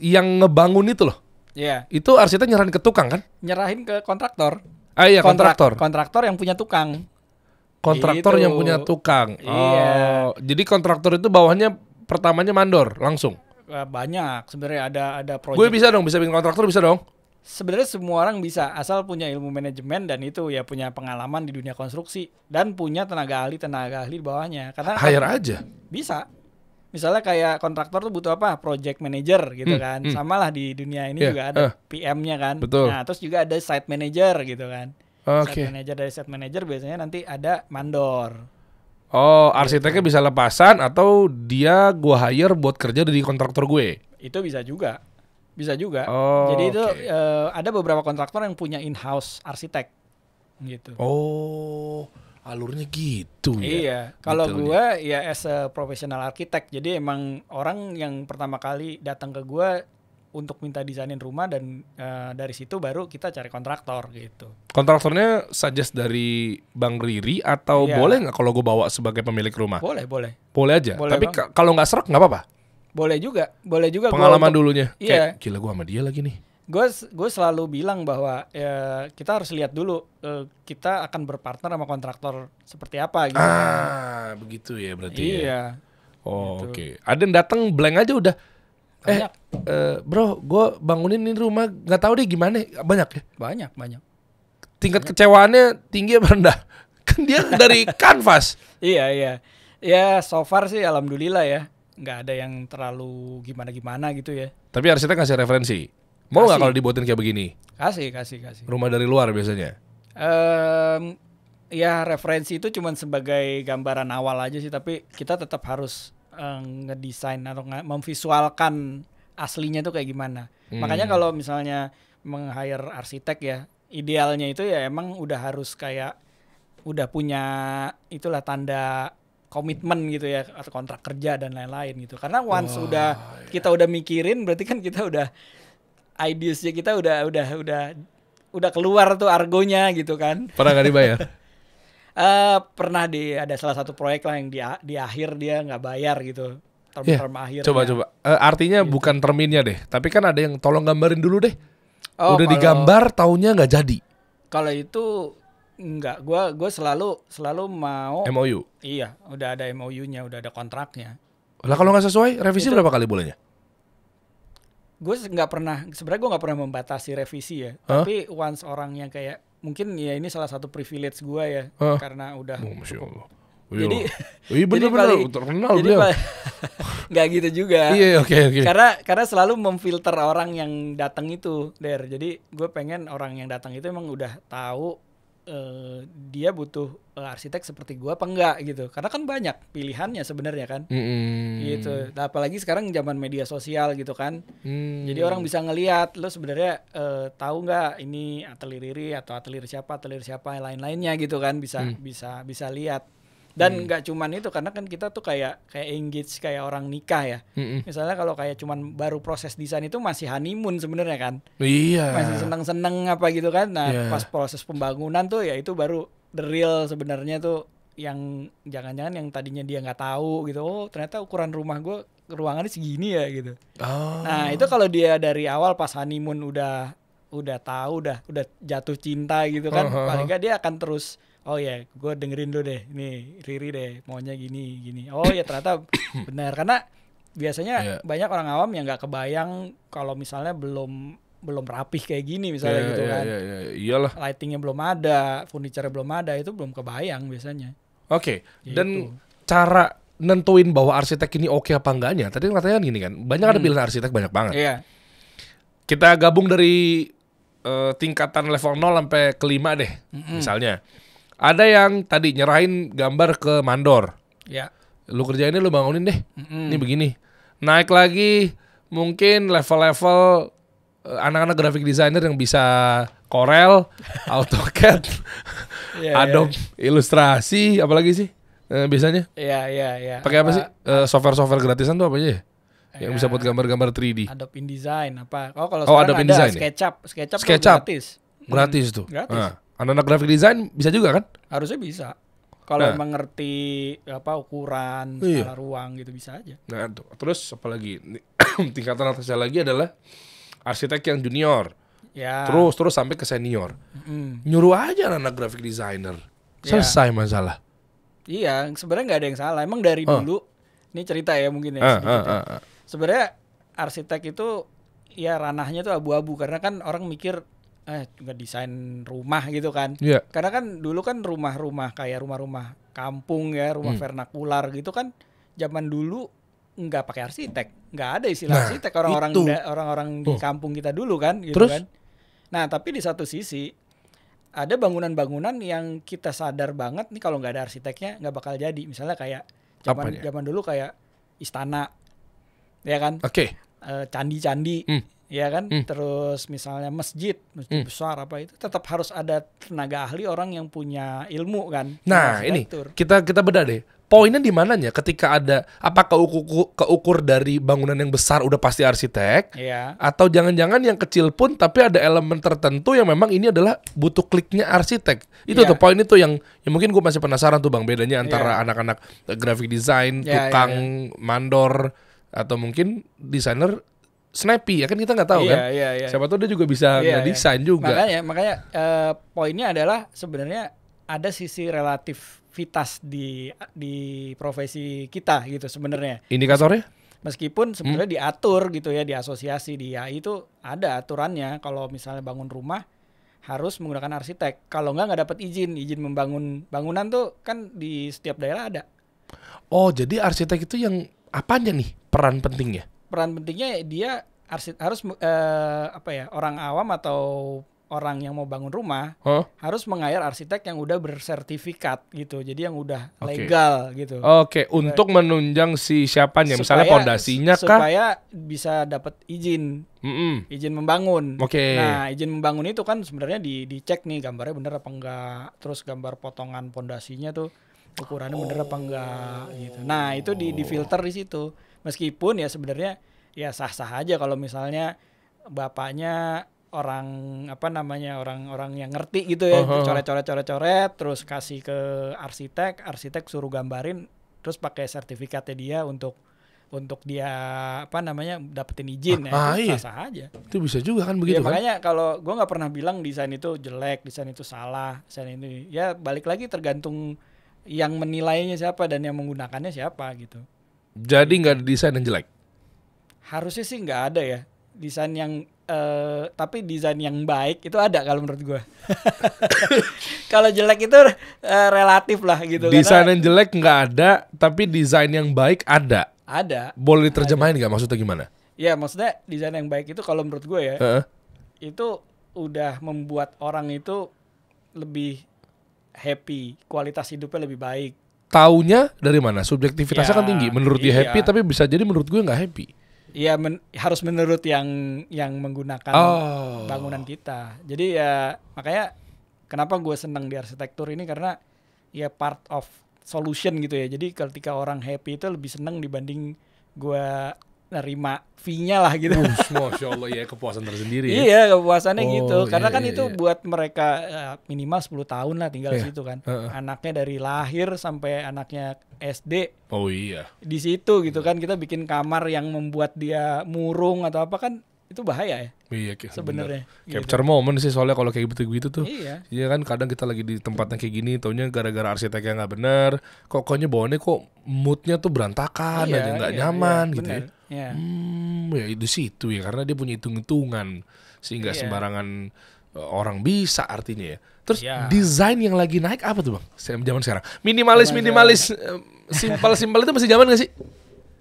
yang ngebangun itu loh. Iya. Yeah. Itu arsitek nyerahin ke tukang kan? Nyerahin ke kontraktor. Ah iya kontraktor. Kontraktor yang punya tukang. Kontraktor gitu. yang punya tukang. Yeah. Oh, jadi kontraktor itu bawahnya pertamanya mandor langsung. Eh, banyak sebenarnya ada ada proyek. Gue bisa dong bisa bikin kontraktor bisa dong sebenarnya semua orang bisa asal punya ilmu manajemen dan itu ya punya pengalaman di dunia konstruksi dan punya tenaga ahli tenaga ahli di bawahnya karena kan hire kan, aja bisa misalnya kayak kontraktor tuh butuh apa project manager gitu hmm, kan hmm. samalah di dunia ini yeah, juga ada uh, eh. PM-nya kan betul. nah terus juga ada site manager gitu kan okay. site manager dari site manager biasanya nanti ada mandor Oh, arsiteknya bisa lepasan atau dia gua hire buat kerja di kontraktor gue? Itu bisa juga. Bisa juga. Oh, Jadi itu okay. uh, eh, ada beberapa kontraktor yang punya in-house arsitek gitu. Oh, alurnya gitu iya. ya. Iya. Kalau gitu gue ya as a professional arsitek. Jadi emang orang yang pertama kali datang ke gue untuk minta desainin rumah dan uh, dari situ baru kita cari kontraktor gitu. Kontraktornya suggest dari Bang Riri atau iya. boleh nggak kalau gue bawa sebagai pemilik rumah? Boleh, boleh. Boleh aja. Boleh Tapi kalau nggak serak nggak apa-apa. Boleh juga, boleh juga. Pengalaman untuk, dulunya. Iya. Kayak, gila gue sama dia lagi nih. Gue gue selalu bilang bahwa ya, kita harus lihat dulu uh, kita akan berpartner sama kontraktor seperti apa. Gitu. Ah, begitu ya berarti. Ya? Iya. Ya. Oh, gitu. oke. Okay. Ada yang datang blank aja udah. Eh, banyak. Eh, uh, bro, gue bangunin ini rumah nggak tahu deh gimana. Banyak ya? Banyak, banyak. Tingkat banyak. kecewaannya tinggi apa rendah? Kan dia dari kanvas. Iya, iya. Ya, so far sih alhamdulillah ya nggak ada yang terlalu gimana gimana gitu ya tapi arsitek ngasih referensi mau nggak kalau dibuatin kayak begini kasih kasih kasih rumah dari luar biasanya um, ya referensi itu cuma sebagai gambaran awal aja sih tapi kita tetap harus um, ngedesain atau nge memvisualkan aslinya tuh kayak gimana hmm. makanya kalau misalnya meng hire arsitek ya idealnya itu ya emang udah harus kayak udah punya itulah tanda komitmen gitu ya atau kontrak kerja dan lain-lain gitu karena once oh, udah yeah. kita udah mikirin berarti kan kita udah ideasnya kita udah udah udah udah keluar tuh argonya gitu kan pernah nggak dibayar uh, pernah di ada salah satu proyek lah yang di di akhir dia nggak bayar gitu term yeah. term akhir coba coba uh, artinya gitu. bukan terminnya deh tapi kan ada yang tolong gambarin dulu deh oh, udah kalau, digambar taunya nggak jadi kalau itu Enggak, gue gua selalu selalu mau MOU. Iya, udah ada MOU-nya, udah ada kontraknya. Lah kalau nggak sesuai, revisi itu, berapa kali bolehnya? Gue nggak pernah, sebenarnya gue nggak pernah membatasi revisi ya. Huh? Tapi once orang yang kayak mungkin ya ini salah satu privilege gue ya, huh? karena udah. Oh, Masya Allah. Iya. Jadi, bener iya, -bener, jadi terkenal jadi beliau. nggak gitu juga. Iya, iya oke okay, oke. Okay. Karena karena selalu memfilter orang yang datang itu, Der. Jadi gue pengen orang yang datang itu emang udah tahu Eh, dia butuh uh, arsitek seperti gua apa enggak gitu karena kan banyak pilihannya sebenarnya kan mm-hmm. gitu nah, apalagi sekarang zaman media sosial gitu kan mm jadi orang bisa ngelihat lo sebenarnya uh, tahu nggak ini atelier riri atau atelier siapa atelier siapa lain-lainnya gitu kan bisa mm. bisa bisa lihat dan hmm. nggak hmm. cuman itu karena kan kita tuh kayak kayak engage kayak orang nikah ya hmm. misalnya kalau kayak cuman baru proses desain itu masih honeymoon sebenarnya kan iya masih seneng seneng apa gitu kan nah yeah. pas proses pembangunan tuh ya itu baru the real sebenarnya tuh yang jangan-jangan yang tadinya dia nggak tahu gitu oh ternyata ukuran rumah gue ruangannya segini ya gitu oh. nah itu kalau dia dari awal pas honeymoon udah udah tahu udah udah jatuh cinta gitu kan uh -huh. paling nggak dia akan terus oh ya yeah, gue dengerin dulu deh nih Riri deh maunya gini gini oh ya ternyata benar karena biasanya yeah. banyak orang awam yang nggak kebayang kalau misalnya belum belum rapih kayak gini misalnya yeah, gitu yeah, kan yeah, yeah, iya. iyalah lightingnya belum ada furniture belum ada itu belum kebayang biasanya oke okay. dan gitu. cara nentuin bahwa arsitek ini oke okay apa enggaknya tadi kan katanya gini kan banyak hmm. ada pilihan arsitek banyak banget yeah. kita gabung dari uh, tingkatan level 0 sampai kelima deh mm -hmm. misalnya ada yang tadi nyerahin gambar ke mandor. Ya. Lu ini lu bangunin deh. Mm-mm. Ini begini. Naik lagi mungkin level-level eh, anak-anak graphic designer yang bisa Corel, AutoCAD, yeah, Adobe yeah. Ilustrasi, apalagi sih eh, biasanya? Iya, iya, iya. Pakai apa, sih? software eh, software-software gratisan tuh apa aja ya? yang iya. bisa buat gambar-gambar 3D. Adobe InDesign apa? Oh kalau oh, Adobe InDesign ada ya? SketchUp, SketchUp, SketchUp gratis. Gratis tuh. Gratis. Nah. Anak-anak graphic design bisa juga kan? Harusnya bisa. Kalau nah. mengerti apa ukuran, iya. ruang gitu bisa aja. Nah, tuh. terus apalagi tingkatan atasnya lagi adalah arsitek yang junior. Ya. Terus terus sampai ke senior. Mm. Nyuruh aja anak, -anak graphic designer. Ya. Selesai masalah. Iya, sebenarnya nggak ada yang salah. Emang dari uh. dulu ini cerita ya mungkin ya. Uh, uh, uh, uh. Sebenarnya arsitek itu ya ranahnya tuh abu-abu karena kan orang mikir eh desain rumah gitu kan. Yeah. Karena kan dulu kan rumah-rumah kayak rumah-rumah kampung ya, rumah hmm. vernakular gitu kan zaman dulu nggak pakai arsitek, nggak ada istilah nah, arsitek orang-orang da- orang-orang oh. di kampung kita dulu kan gitu Terus? kan. Nah, tapi di satu sisi ada bangunan-bangunan yang kita sadar banget nih kalau nggak ada arsiteknya nggak bakal jadi. Misalnya kayak zaman zaman dulu kayak istana ya kan? Oke. Okay. Eh, e, candi-candi. Hmm ya kan? Hmm. Terus misalnya masjid, masjid hmm. besar apa itu tetap harus ada tenaga ahli orang yang punya ilmu kan. Nah, ini kita kita beda deh. Poinnya di mananya ketika ada apakah keukur, keukur dari bangunan yang besar udah pasti arsitek ya. atau jangan-jangan yang kecil pun tapi ada elemen tertentu yang memang ini adalah butuh kliknya arsitek. Itu ya. tuh poin itu yang yang mungkin gue masih penasaran tuh Bang bedanya iya. antara anak-anak ya. graphic design, iya, iya, tukang mandor atau mungkin desainer snappy ya kan kita nggak tahu iya, kan iya, iya. siapa tahu dia juga bisa iya, iya. ngedesain iya. juga makanya makanya uh, poinnya adalah sebenarnya ada sisi relativitas di di profesi kita gitu sebenarnya indikatornya meskipun sebenarnya hmm. diatur gitu ya di asosiasi di AI itu ada aturannya kalau misalnya bangun rumah harus menggunakan arsitek kalau nggak nggak dapat izin izin membangun bangunan tuh kan di setiap daerah ada oh jadi arsitek itu yang apanya nih peran pentingnya peran pentingnya ya dia harus uh, apa ya orang awam atau orang yang mau bangun rumah huh? harus mengayar arsitek yang udah bersertifikat gitu. Jadi yang udah okay. legal gitu. Oke, okay. untuk menunjang si siapa yang misalnya pondasinya kah? Supaya bisa dapat izin. Mm -mm. Izin membangun. Oke. Okay. Nah, izin membangun itu kan sebenarnya di dicek nih gambarnya bener apa enggak, terus gambar potongan pondasinya tuh ukurannya oh. bener apa enggak gitu. Nah, itu di di filter di situ. Meskipun ya sebenarnya ya sah-sah aja kalau misalnya bapaknya orang apa namanya orang-orang yang ngerti gitu ya uh-huh. coret-coret coret-coret terus kasih ke arsitek arsitek suruh gambarin terus pakai sertifikatnya dia untuk untuk dia apa namanya dapetin izin ah, ya ah, iya. sah, sah aja itu bisa juga kan iya, begitu ya, kan? makanya kalau gue nggak pernah bilang desain itu jelek desain itu salah desain ini ya balik lagi tergantung yang menilainya siapa dan yang menggunakannya siapa gitu jadi nggak ada desain yang jelek. Harusnya sih nggak ada ya desain yang uh, tapi desain yang baik itu ada kalau menurut gue. kalau jelek itu uh, relatif lah gitu. Desain yang jelek nggak ada, tapi desain yang baik ada. Ada. Boleh diterjemahin nggak maksudnya gimana? Ya maksudnya desain yang baik itu kalau menurut gue ya uh -uh. itu udah membuat orang itu lebih happy, kualitas hidupnya lebih baik taunya dari mana? Subjektivitasnya ya, kan iya, tinggi. Menurut dia iya. happy, tapi bisa jadi menurut gue nggak happy. Iya, men harus menurut yang yang menggunakan oh. bangunan kita. Jadi ya makanya kenapa gue seneng di arsitektur ini karena ya part of solution gitu ya. Jadi ketika orang happy itu lebih seneng dibanding gue nerima fee-nya lah gitu. Ush, Masya Allah ya kepuasan tersendiri ya. Iya kepuasannya oh, gitu. Iya, Karena kan iya, itu iya. buat mereka eh, minimal 10 tahun lah tinggal iya. di situ kan. Uh, uh. Anaknya dari lahir sampai anaknya SD. Oh iya. Di situ gitu kan kita bikin kamar yang membuat dia murung atau apa kan itu bahaya ya. Iya sebenarnya. Gitu. Capture gitu. moment sih soalnya kalau kayak gitu gitu tuh. Iya. Iya kan kadang kita lagi di tempatnya kayak gini, taunya gara-gara arsiteknya nggak bener. kok koknya bawahnya kok moodnya tuh berantakan iya, aja nggak iya, nyaman iya, gitu. Bener. Ya. Yeah. Hmm, ya itu sih itu ya karena dia punya hitung-hitungan sehingga yeah. sembarangan e, orang bisa artinya ya. Terus yeah. desain yang lagi naik apa tuh bang? Zaman sekarang minimalis minimalis simpel simpel itu masih zaman gak sih?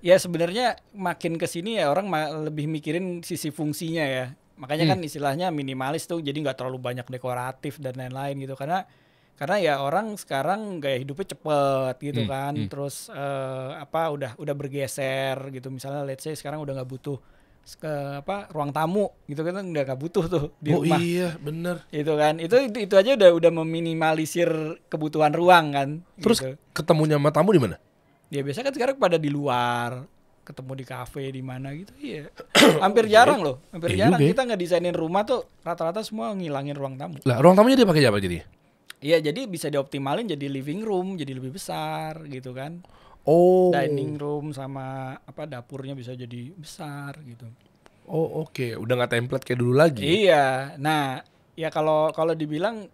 Ya sebenarnya makin ke sini ya orang lebih mikirin sisi fungsinya ya. Makanya hmm. kan istilahnya minimalis tuh jadi nggak terlalu banyak dekoratif dan lain-lain gitu karena karena ya orang sekarang gaya hidupnya cepet gitu hmm, kan hmm. terus uh, apa udah udah bergeser gitu misalnya let's say sekarang udah nggak butuh ke apa ruang tamu gitu kan udah nggak butuh tuh di oh, rumah iya bener itu kan itu, itu itu aja udah udah meminimalisir kebutuhan ruang kan terus gitu. ketemunya sama tamu di mana ya biasanya kan sekarang pada di luar ketemu di kafe di mana gitu ya hampir iya. jarang loh hampir eh, jarang juga. Ya. kita nggak desainin rumah tuh rata-rata semua ngilangin ruang tamu lah ruang tamunya dia pakai apa jadi Iya, jadi bisa dioptimalin jadi living room jadi lebih besar gitu kan. Oh. Dining room sama apa dapurnya bisa jadi besar gitu. Oh, oke. Okay. Udah nggak template kayak dulu lagi. Iya. Nah, ya kalau kalau dibilang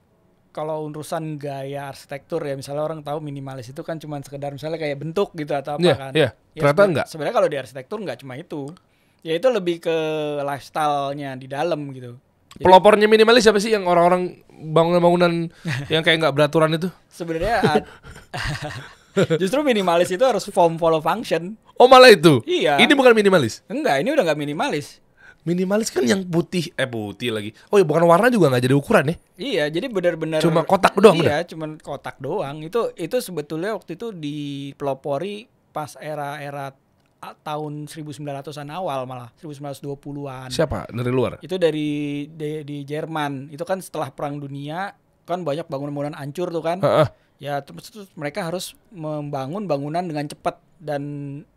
kalau urusan gaya arsitektur ya misalnya orang tahu minimalis itu kan cuma sekedar misalnya kayak bentuk gitu atau apa yeah, kan. Iya, yeah. ternyata ya, enggak. Sebenarnya kalau di arsitektur enggak cuma itu. Ya itu lebih ke lifestyle-nya di dalam gitu. Pelopornya minimalis siapa sih yang orang-orang bangunan-bangunan yang kayak nggak beraturan itu? Sebenarnya Justru minimalis itu harus form follow function. Oh malah itu? Iya. Ini bukan minimalis? Enggak, ini udah nggak minimalis. Minimalis kan yang putih, eh putih lagi. Oh ya bukan warna juga nggak jadi ukuran ya? Iya, jadi benar-benar cuma kotak doang. Iya, cuma kotak doang. Itu itu sebetulnya waktu itu dipelopori pas era-era tahun 1900-an awal malah 1920-an. Siapa? Dari luar? Itu dari di, di Jerman. Itu kan setelah perang dunia kan banyak bangunan-bangunan hancur tuh kan. Uh -uh. Ya terus, terus mereka harus membangun bangunan dengan cepat dan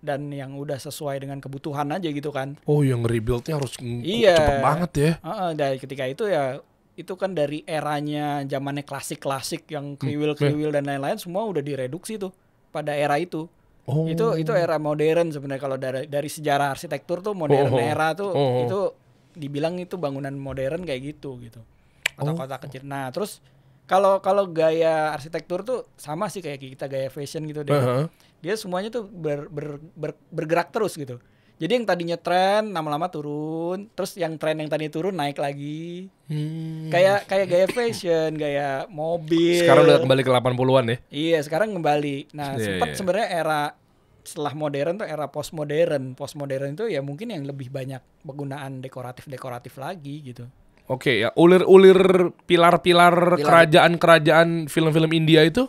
dan yang udah sesuai dengan kebutuhan aja gitu kan. Oh, yang rebuildnya harus iya. cepet banget ya. Uh -uh, dari ketika itu ya itu kan dari eranya zamannya klasik-klasik yang hmm, kriwil-kriwil hmm. dan lain-lain semua udah direduksi tuh pada era itu. Oh. Itu itu era modern sebenarnya kalau dari dari sejarah arsitektur tuh modern oh, oh era tuh oh, oh. itu dibilang itu bangunan modern kayak gitu gitu. Kota-kota kecil. Nah, terus kalau kalau gaya arsitektur tuh sama sih kayak kita gaya fashion gitu deh. Uh -huh. Dia semuanya tuh ber, ber, ber, bergerak terus gitu. Jadi yang tadinya tren lama-lama turun, terus yang tren yang tadinya turun naik lagi. Hmm. Kayak kayak gaya fashion, gaya mobil. Sekarang udah kembali ke 80-an ya. Iya, sekarang kembali. Nah, yeah, sempat yeah. sebenarnya era setelah modern tuh era postmodern. Postmodern itu ya mungkin yang lebih banyak penggunaan dekoratif-dekoratif lagi gitu. Oke, okay, ya ulir-ulir pilar-pilar kerajaan-kerajaan film-film India itu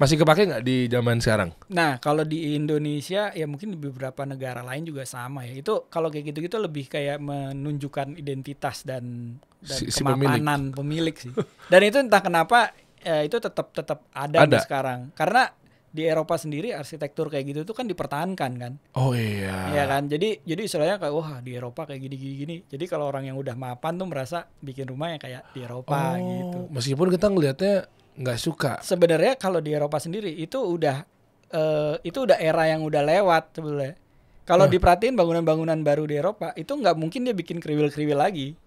masih kepake nggak di zaman sekarang? Nah, kalau di Indonesia ya mungkin di beberapa negara lain juga sama ya. Itu kalau kayak gitu-gitu lebih kayak menunjukkan identitas dan, dan si, kemapanan pemilik. pemilik sih. Dan itu entah kenapa eh, itu tetap tetap ada, ada. sekarang. Karena di Eropa sendiri arsitektur kayak gitu itu kan dipertahankan kan. Oh iya. Iya kan. Jadi jadi istilahnya kayak wah di Eropa kayak gini gini gini. Jadi kalau orang yang udah mapan tuh merasa bikin rumah yang kayak di Eropa oh, gitu. Meskipun kita ngelihatnya nggak suka. Sebenarnya kalau di Eropa sendiri itu udah uh, itu udah era yang udah lewat sebenarnya. Kalau diperhatiin bangunan-bangunan baru di Eropa itu nggak mungkin dia bikin kriwil-kriwil lagi.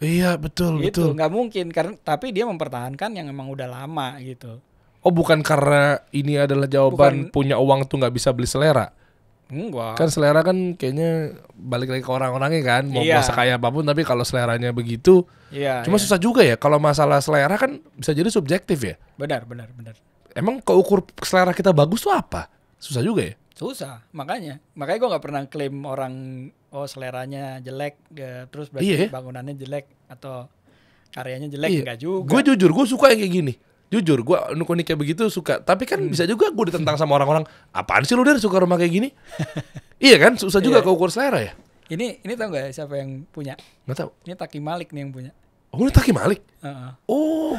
Iya betul gitu, betul. Nggak mungkin karena tapi dia mempertahankan yang emang udah lama gitu. Oh bukan karena ini adalah jawaban bukan, punya uang tuh nggak bisa beli selera? Enggak. Kan selera kan kayaknya balik lagi ke orang-orangnya kan. Mau yeah. kaya apapun tapi kalau seleranya begitu. Yeah, cuma yeah. susah juga ya kalau masalah selera kan bisa jadi subjektif ya. Benar, benar, benar. Emang keukur selera kita bagus tuh apa? Susah juga ya. Susah, makanya. Makanya gue nggak pernah klaim orang oh seleranya jelek ya, terus berarti yeah. bangunannya jelek atau karyanya jelek yeah. enggak juga. Gue jujur gue suka yang kayak gini jujur gue unik kayak begitu suka tapi kan hmm. bisa juga gue ditentang sama orang-orang apaan sih lu dari suka rumah kayak gini iya kan susah juga yeah. Iya. ukur selera ya ini ini tau gak siapa yang punya nggak tau ini Taki Malik nih yang punya oh ini Taki Malik uh-uh. oh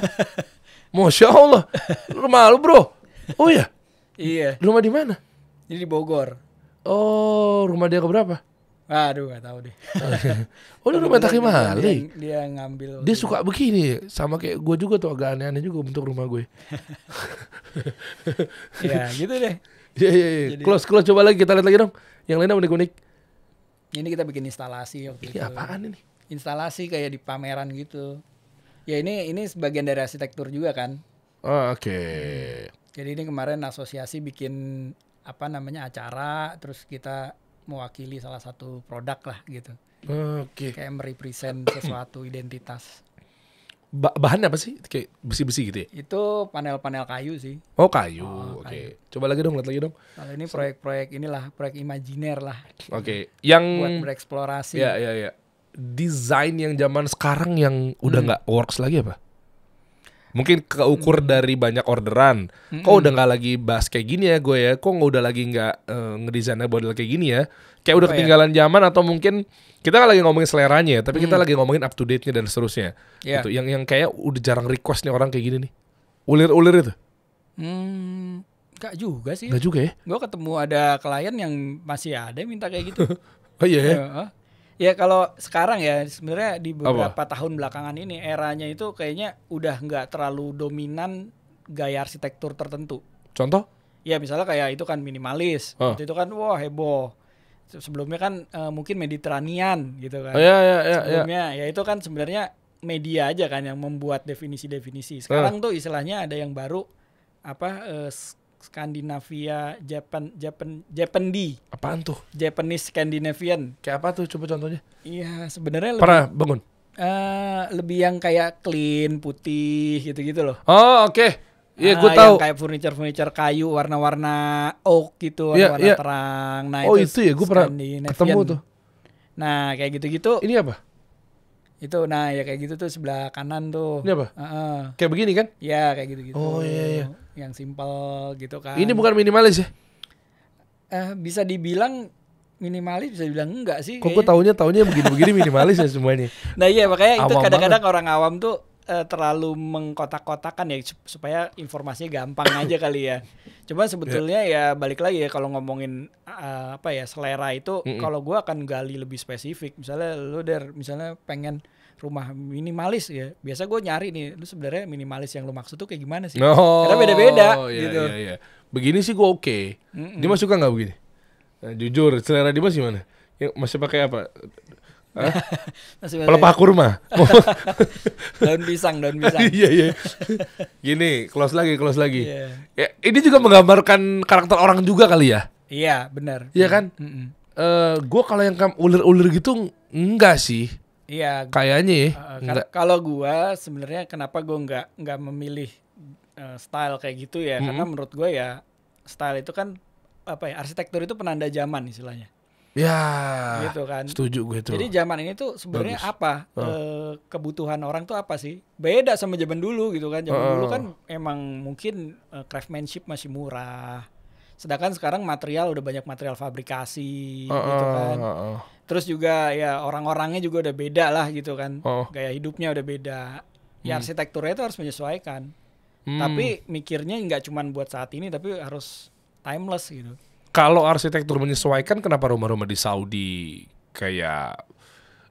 masya Allah rumah lu bro oh iya iya rumah di mana ini di Bogor oh rumah dia berapa Aduh gak tau deh. oh lu rumah Taki Malik. Dia, dia ngambil. Dia suka begini sama kayak gue juga tuh agak aneh-aneh juga bentuk rumah gue. ya gitu deh. Iya iya iya. Close close coba lagi kita lihat lagi dong. Yang lainnya unik-unik. Ini kita bikin instalasi waktu ini itu. apaan ini? Instalasi kayak di pameran gitu. Ya ini ini sebagian dari arsitektur juga kan. Oh, Oke. Okay. Jadi ini kemarin asosiasi bikin apa namanya acara terus kita mewakili salah satu produk lah gitu. Oke. Okay. Kayak merepresent sesuatu identitas. Ba bahan apa sih? Kayak besi-besi gitu ya? Itu panel-panel kayu sih. Oh kayu, oh, oke. Okay. Coba lagi dong, lihat lagi dong. Kalau ini proyek-proyek inilah, proyek imajiner lah. Oke, okay. yang... Buat bereksplorasi. Iya, iya, iya. Desain yang zaman sekarang yang udah hmm. nggak hmm. works lagi apa? mungkin keukur hmm. dari banyak orderan hmm. kok udah gak lagi bahas kayak gini ya gue ya kok udah lagi nggak uh, ngedesainnya model kayak gini ya kayak oh, udah iya. ketinggalan ya? zaman atau mungkin kita gak lagi ngomongin seleranya ya tapi hmm. kita lagi ngomongin up to date nya dan seterusnya yeah. gitu yang yang kayak udah jarang request nih orang kayak gini nih ulir-ulir itu hmm. Gak juga sih Gak juga ya Gue ketemu ada klien yang masih ada minta kayak gitu Oh iya ya? Ya kalau sekarang ya sebenarnya di beberapa Apa? tahun belakangan ini eranya itu kayaknya udah nggak terlalu dominan gaya arsitektur tertentu. Contoh? Ya misalnya kayak itu kan minimalis. Huh. itu kan wah heboh. Sebelumnya kan uh, mungkin mediteranian gitu kan. Oh, ya, ya, ya, Sebelumnya ya, ya itu kan sebenarnya media aja kan yang membuat definisi-definisi. Sekarang huh. tuh istilahnya ada yang baru apa uh, Skandinavia Japan Japan Japan di. Apaan tuh? Japanese Scandinavian. Kayak apa tuh? Coba contohnya. Iya, sebenarnya Pernah bangun? Uh, lebih yang kayak clean, putih gitu-gitu loh. Oh, oke. Okay. Iya, yeah, gue uh, tahu. kayak furniture-furniture kayu warna-warna oak gitu, iya, warna-warna yeah, yeah. terang. Nah, oh, itu, itu ya, gue pernah ketemu tuh. Nah, kayak gitu-gitu. Ini apa? Itu, nah ya kayak gitu tuh sebelah kanan tuh. Ini apa? Uh -uh. Kayak begini kan? Iya, kayak gitu-gitu. Oh iya iya yang simpel gitu kan. Ini bukan minimalis ya? Eh, bisa dibilang minimalis bisa dibilang enggak sih. Kok gue tahunya taunya begini-begini minimalis ya semuanya. Nah iya makanya awam itu kadang-kadang orang awam tuh uh, terlalu mengkotak-kotakan ya supaya informasinya gampang aja kali ya. Cuma sebetulnya iya. ya balik lagi ya kalau ngomongin uh, apa ya selera itu mm -mm. kalau gue akan gali lebih spesifik. Misalnya lu der misalnya pengen rumah minimalis ya biasa gue nyari nih lu sebenarnya minimalis yang lu maksud tuh kayak gimana sih oh, karena beda-beda iya, gitu iya, iya. begini sih gue oke okay. mm -mm. Dimas suka nggak begini nah, jujur selera Dimas gimana ya, masih pakai apa pelepah kurma daun pisang daun pisang iya iya gini close lagi close lagi yeah. ya, ini juga menggambarkan karakter orang juga kali ya iya benar iya kan mm hmm uh, eh, gue kalau yang ulir-ulir gitu enggak sih Iya. Kayaknya ya. Uh, kalau gue, sebenarnya kenapa gue nggak nggak memilih uh, style kayak gitu ya, mm -hmm. karena menurut gue ya style itu kan apa ya arsitektur itu penanda zaman istilahnya. Ya. Gitu kan. Setuju gue itu. Jadi zaman ini tuh sebenarnya apa? Oh. E, kebutuhan orang tuh apa sih? Beda sama zaman dulu gitu kan. Zaman oh. dulu kan emang mungkin e, craftsmanship masih murah. Sedangkan sekarang material udah banyak material fabrikasi oh. gitu oh, kan. Oh. oh. Terus juga ya orang-orangnya juga udah beda lah gitu kan. Oh. Gaya hidupnya udah beda. Ya hmm. arsitekturnya itu harus menyesuaikan. Hmm. Tapi mikirnya nggak cuma buat saat ini tapi harus timeless gitu. Kalau arsitektur menyesuaikan kenapa rumah-rumah di Saudi kayak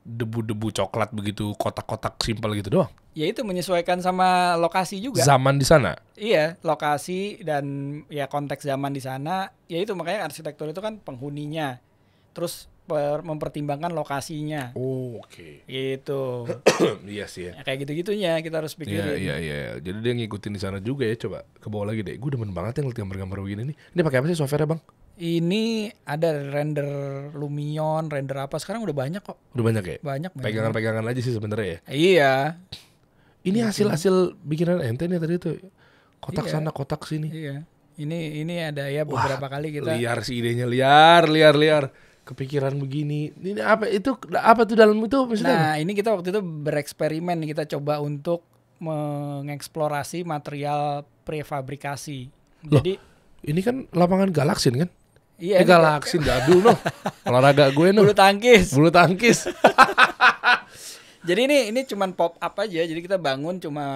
debu-debu coklat begitu kotak-kotak simpel gitu doang. Ya itu menyesuaikan sama lokasi juga. Zaman di sana. Iya, lokasi dan ya konteks zaman di sana. Ya itu makanya arsitektur itu kan penghuninya. Terus mempertimbangkan lokasinya. Oh, oke. Okay. Gitu. iya sih ya. ya. Kayak gitu-gitunya kita harus iya, pikirin. Iya, iya, iya. Jadi dia ngikutin di sana juga ya, coba ke bawah lagi deh. Gue demen banget yang lihat gambar-gambar begini nih. Ini pakai apa sih software Bang? Ini ada render Lumion, render apa sekarang udah banyak kok. Udah banyak ya? Banyak. Pegangan-pegangan aja sih sebenarnya ya. Iya. Ini gitu. hasil-hasil bikinan ente nih ya tadi tuh. Kotak iya. sana, kotak sini. Iya. Ini ini ada ya beberapa Wah, kali kita. Liar sih idenya, liar, liar, liar kepikiran begini. Ini apa itu apa tuh dalam itu maksudnya? Nah, ini kita waktu itu bereksperimen kita coba untuk mengeksplorasi material prefabrikasi. Loh, Jadi ini kan lapangan galaksi kan? Iya. Eh, galaksin dadu kan- loh. Olahraga gue nih. Bulu tangkis. Bulu tangkis. Jadi ini ini cuman pop up aja. Jadi kita bangun cuma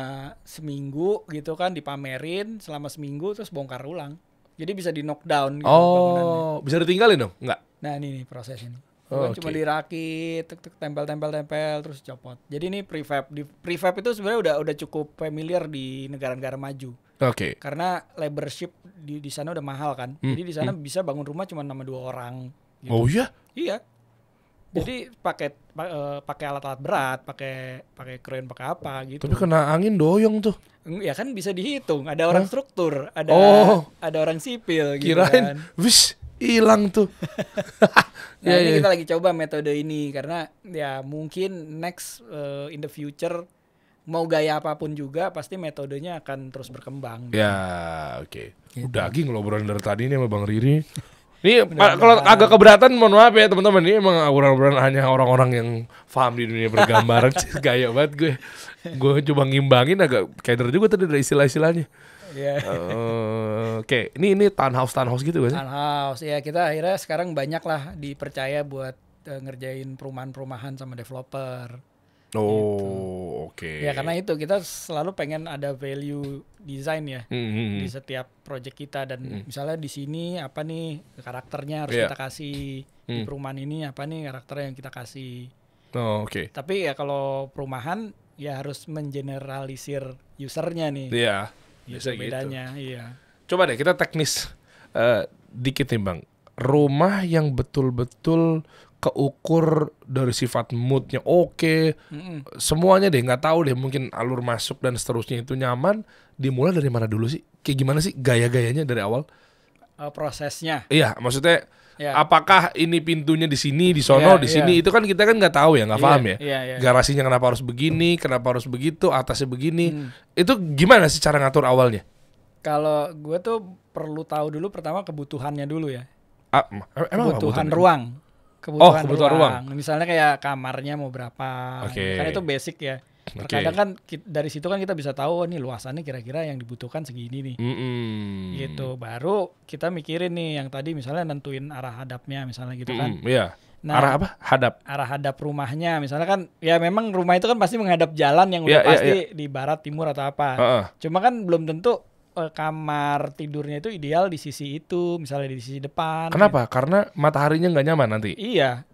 seminggu gitu kan dipamerin selama seminggu terus bongkar ulang. Jadi bisa di knockdown gitu Oh, bisa ditinggalin dong? Enggak. Nah ini nih proses ini. Oh, okay. cuma dirakit, tek tek tempel tempel tempel terus copot. Jadi ini prefab. Di prefab itu sebenarnya udah udah cukup familiar di negara-negara maju. Oke. Okay. Karena laborship di di sana udah mahal kan. Hmm. Jadi di sana hmm. bisa bangun rumah cuma nama dua orang. Gitu. Oh iya? Iya. Jadi oh. pakai e, pakai alat-alat berat, pakai pakai keren, pakai apa gitu. Tapi kena angin doyong tuh. Ya kan bisa dihitung. Ada orang Hah? struktur, ada oh. ada orang sipil. Gitu Kirain, kan. wish hilang tuh. nah, yeah, ini yeah. kita lagi coba metode ini karena ya mungkin next uh, in the future mau gaya apapun juga pasti metodenya akan terus berkembang. Ya, nah. oke. Okay. Gitu. Udah gini ngobrolan dari tadi nih sama Bang Riri. Ini kalau agak keberatan mohon maaf ya teman-teman ini emang orang-orang hanya orang-orang yang paham di dunia bergambaran gaya banget gue. Gue coba ngimbangin agak keder juga tadi dari istilah-istilahnya yeah. Iya. uh, oke okay. ini ini townhouse townhouse gitu kan townhouse ya kita akhirnya sekarang banyak lah dipercaya buat uh, ngerjain perumahan-perumahan sama developer Oh, gitu. oke. Okay. Ya karena itu kita selalu pengen ada value design ya mm-hmm. di setiap project kita dan mm. misalnya di sini apa nih karakternya harus yeah. kita kasih mm. di hmm. perumahan ini apa nih karakter yang kita kasih. Oh, oke. Okay. Tapi ya kalau perumahan ya harus mengeneralisir usernya nih. Iya. Yeah. Ya, Biasa gitu. bedanya, iya. Coba deh kita teknis uh, dikit nih Bang. Rumah yang betul-betul keukur dari sifat moodnya oke okay, mm -hmm. semuanya deh nggak tahu deh mungkin alur masuk dan seterusnya itu nyaman dimulai dari mana dulu sih kayak gimana sih gaya-gayanya dari awal Eh, prosesnya. Iya, maksudnya yeah. apakah ini pintunya di sini, di sono, yeah, di iya. sini? Yeah. Itu kan kita kan nggak tahu ya, nggak yeah, paham ya. Yeah, yeah. Garasinya kenapa harus begini, kenapa harus begitu, atasnya begini. Hmm. Itu gimana sih cara ngatur awalnya? Kalau gue tuh perlu tahu dulu pertama kebutuhannya dulu ya. Ah, emang kebutuhan ruang. Oh, kebutuhan, oh, kebutuhan ruang. ruang. Misalnya kayak kamarnya mau berapa. Okay. Kan itu basic ya. Terkadang okay. kan dari situ kan kita bisa tahu oh, nih luasannya kira-kira yang dibutuhkan segini nih. Mm-hmm. Gitu. Baru kita mikirin nih yang tadi misalnya nentuin arah hadapnya misalnya gitu kan. Mm, yeah. Nah, arah apa? Hadap. Arah hadap rumahnya. Misalnya kan ya memang rumah itu kan pasti menghadap jalan yang udah yeah, iya, pasti yeah, yeah. di barat, timur atau apa. Uh -uh. Cuma kan belum tentu eh, kamar tidurnya itu ideal di sisi itu, misalnya di sisi depan. Kenapa? Gitu. Karena mataharinya nggak nyaman nanti. Iya.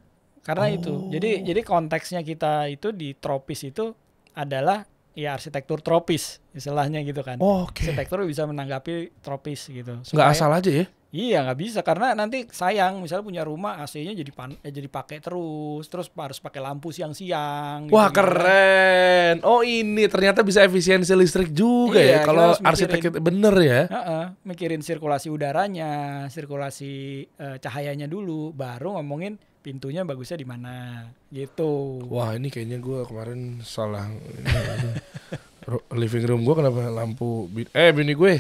Karena oh. itu. Jadi oh. jadi konteksnya kita itu di tropis itu adalah ya arsitektur tropis istilahnya gitu kan. Oh, okay. Arsitektur bisa menanggapi tropis gitu. Enggak asal aja ya? Iya nggak bisa karena nanti sayang misalnya punya rumah AC-nya jadi pan eh, jadi pakai terus terus harus pakai lampu siang-siang. Gitu Wah gitu. keren. Oh ini ternyata bisa efisiensi listrik juga iya, ya kalau arsitek bener ya. Uh -uh, mikirin sirkulasi udaranya, sirkulasi uh, cahayanya dulu, baru ngomongin pintunya bagusnya di mana gitu wah ini kayaknya gue kemarin salah living room gue kenapa lampu eh bini gue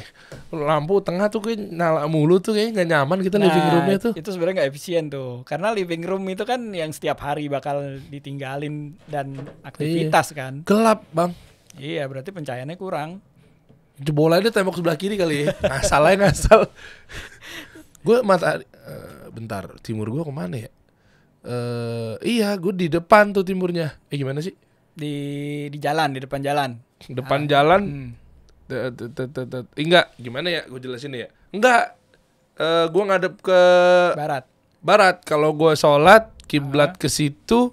lampu tengah tuh kayak nyala mulu tuh kayak nggak nyaman kita nah, living roomnya tuh itu sebenarnya nggak efisien tuh karena living room itu kan yang setiap hari bakal ditinggalin dan aktivitas iya. kan gelap bang iya berarti pencahayaannya kurang jebol aja tembok sebelah kiri kali ya ngasal lain ngasal gue mata uh, bentar timur gue kemana ya uh, iya gue di depan tuh timurnya eh gimana sih di di jalan di depan jalan depan ah, jalan hmm. enggak gimana ya gue jelasin ya enggak uh, eh, gue ngadep ke barat barat kalau gue sholat kiblat ke situ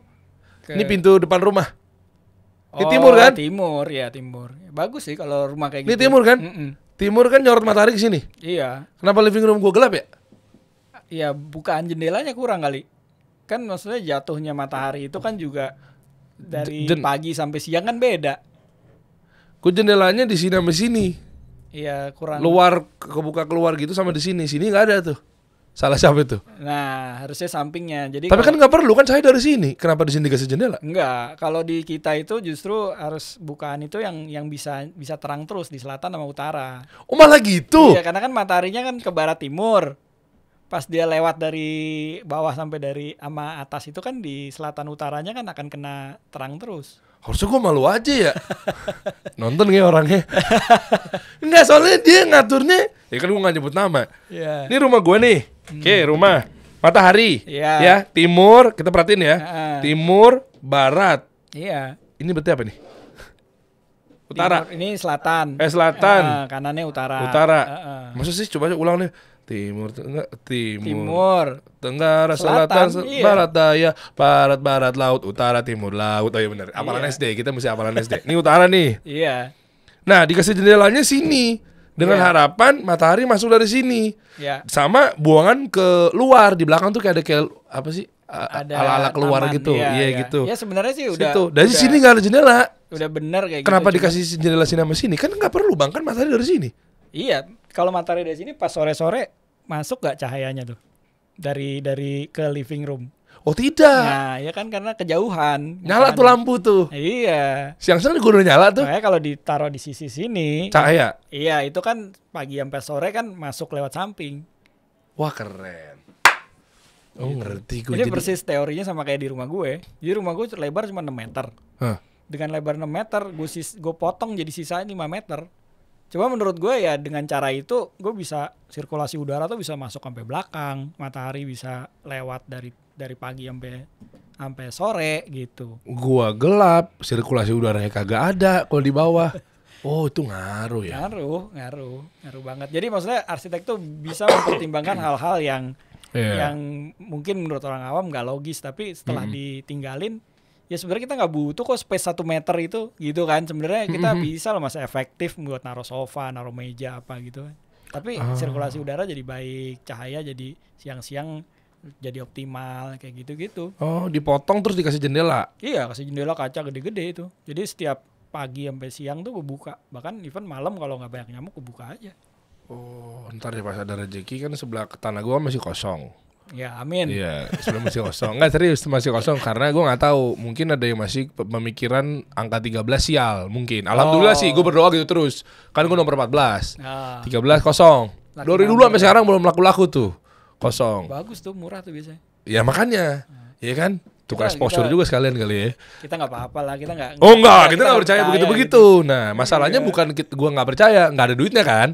ini pintu depan rumah di oh, timur kan timur ya timur bagus sih kalau rumah kayak gitu di timur kan timur kan nyorot matahari ke sini iya kenapa living room gue gelap ya Iya bukaan jendelanya kurang kali kan maksudnya jatuhnya matahari itu kan juga dari Jen pagi sampai siang kan beda. Ku jendelanya di sini sama sini. Iya kurang. Luar kebuka keluar gitu sama di sini sini nggak ada tuh. Salah siapa itu? Nah, harusnya sampingnya. Jadi Tapi kan nggak perlu kan saya dari sini. Kenapa di sini dikasih jendela? Enggak. Kalau di kita itu justru harus bukaan itu yang yang bisa bisa terang terus di selatan sama utara. Oh, malah gitu. Iya, karena kan mataharinya kan ke barat timur pas dia lewat dari bawah sampai dari ama atas itu kan di selatan utaranya kan akan kena terang terus. Harusnya gue malu aja ya. Nonton nih orangnya. Enggak, soalnya dia ngaturnya. Ya kan gue gak nyebut nama. Yeah. Ini rumah gue nih. Hmm. Oke, rumah. Matahari. Yeah. Ya, timur. Kita perhatiin ya. Uh. Timur, barat. Iya. Yeah. Ini berarti apa nih? Utara. Timur, ini selatan. Eh, selatan. Uh, kanannya utara. Utara. Uh, uh. Maksud sih coba ulang nih Timur, tengah, timur, timur, tenggara, selatan, selatan iya. barat, daya, barat, barat, laut, utara, timur, laut. Oh iya benar. Apalan iya. SD, kita mesti apalan SD. Ini utara nih. Iya. Nah, dikasih jendelanya sini dengan iya. harapan matahari masuk dari sini. Iya, Sama buangan ke luar di belakang tuh kayak ada kayak apa sih? ada ala-ala keluar taman, gitu. Iya, iya, iya. gitu. Ya sebenarnya sih udah. Situ. Dari udah, sini nggak ada jendela. Udah bener kayak Kenapa gitu. Kenapa dikasih jendela sini sama sini? Kan nggak perlu Bang, kan matahari dari sini. Iya, kalau matahari dari sini pas sore-sore masuk gak cahayanya tuh dari dari ke living room? Oh tidak. Nah ya kan karena kejauhan. Nyala kan. tuh lampu tuh. Iya. Siang-siang gue udah nyala tuh. Makanya kalau ditaruh di sisi sini. Cahaya. iya itu kan pagi sampai sore kan masuk lewat samping. Wah keren. Oh gitu. ngerti gue. Jadi, jadi persis teorinya sama kayak di rumah gue. Jadi rumah gue lebar cuma 6 meter. Huh. Dengan lebar 6 meter gue sis gue potong jadi sisanya 5 meter. Cuma menurut gue ya dengan cara itu gue bisa sirkulasi udara tuh bisa masuk sampai belakang, matahari bisa lewat dari dari pagi sampai sampai sore gitu. Gua gelap, sirkulasi udaranya kagak ada kalau di bawah. Oh itu ngaruh ya? Ngaruh, ngaruh, ngaruh banget. Jadi maksudnya arsitek tuh bisa mempertimbangkan hal-hal yang yeah. yang mungkin menurut orang awam nggak logis, tapi setelah mm -hmm. ditinggalin ya sebenarnya kita nggak butuh kok space satu meter itu gitu kan sebenarnya kita mm -hmm. bisa loh mas efektif buat naruh sofa naruh meja apa gitu kan. tapi oh. sirkulasi udara jadi baik cahaya jadi siang-siang jadi optimal kayak gitu-gitu oh dipotong terus dikasih jendela iya kasih jendela kaca gede-gede itu jadi setiap pagi sampai siang tuh kebuka bahkan even malam kalau nggak banyak nyamuk kebuka aja oh ntar ya pas ada rezeki kan sebelah tanah gue masih kosong Ya amin. Iya sebelum masih kosong. Enggak serius masih kosong karena gue nggak tahu mungkin ada yang masih pemikiran angka 13 sial mungkin. Alhamdulillah oh. sih gue berdoa gitu terus. Kan gue nomor 14. Ah. 13 kosong. Laki Dari dulu sampai ya. sekarang belum laku-laku tuh kosong. Bagus tuh murah tuh biasanya. Ya makanya. Hmm. Ya kan? tukar exposure juga sekalian kali ya. Kita nggak apa-apa lah, kita nggak. Oh enggak, kita nggak percaya begitu-begitu. Gitu. Nah, masalahnya yeah. bukan kita, gua nggak percaya, nggak ada duitnya kan.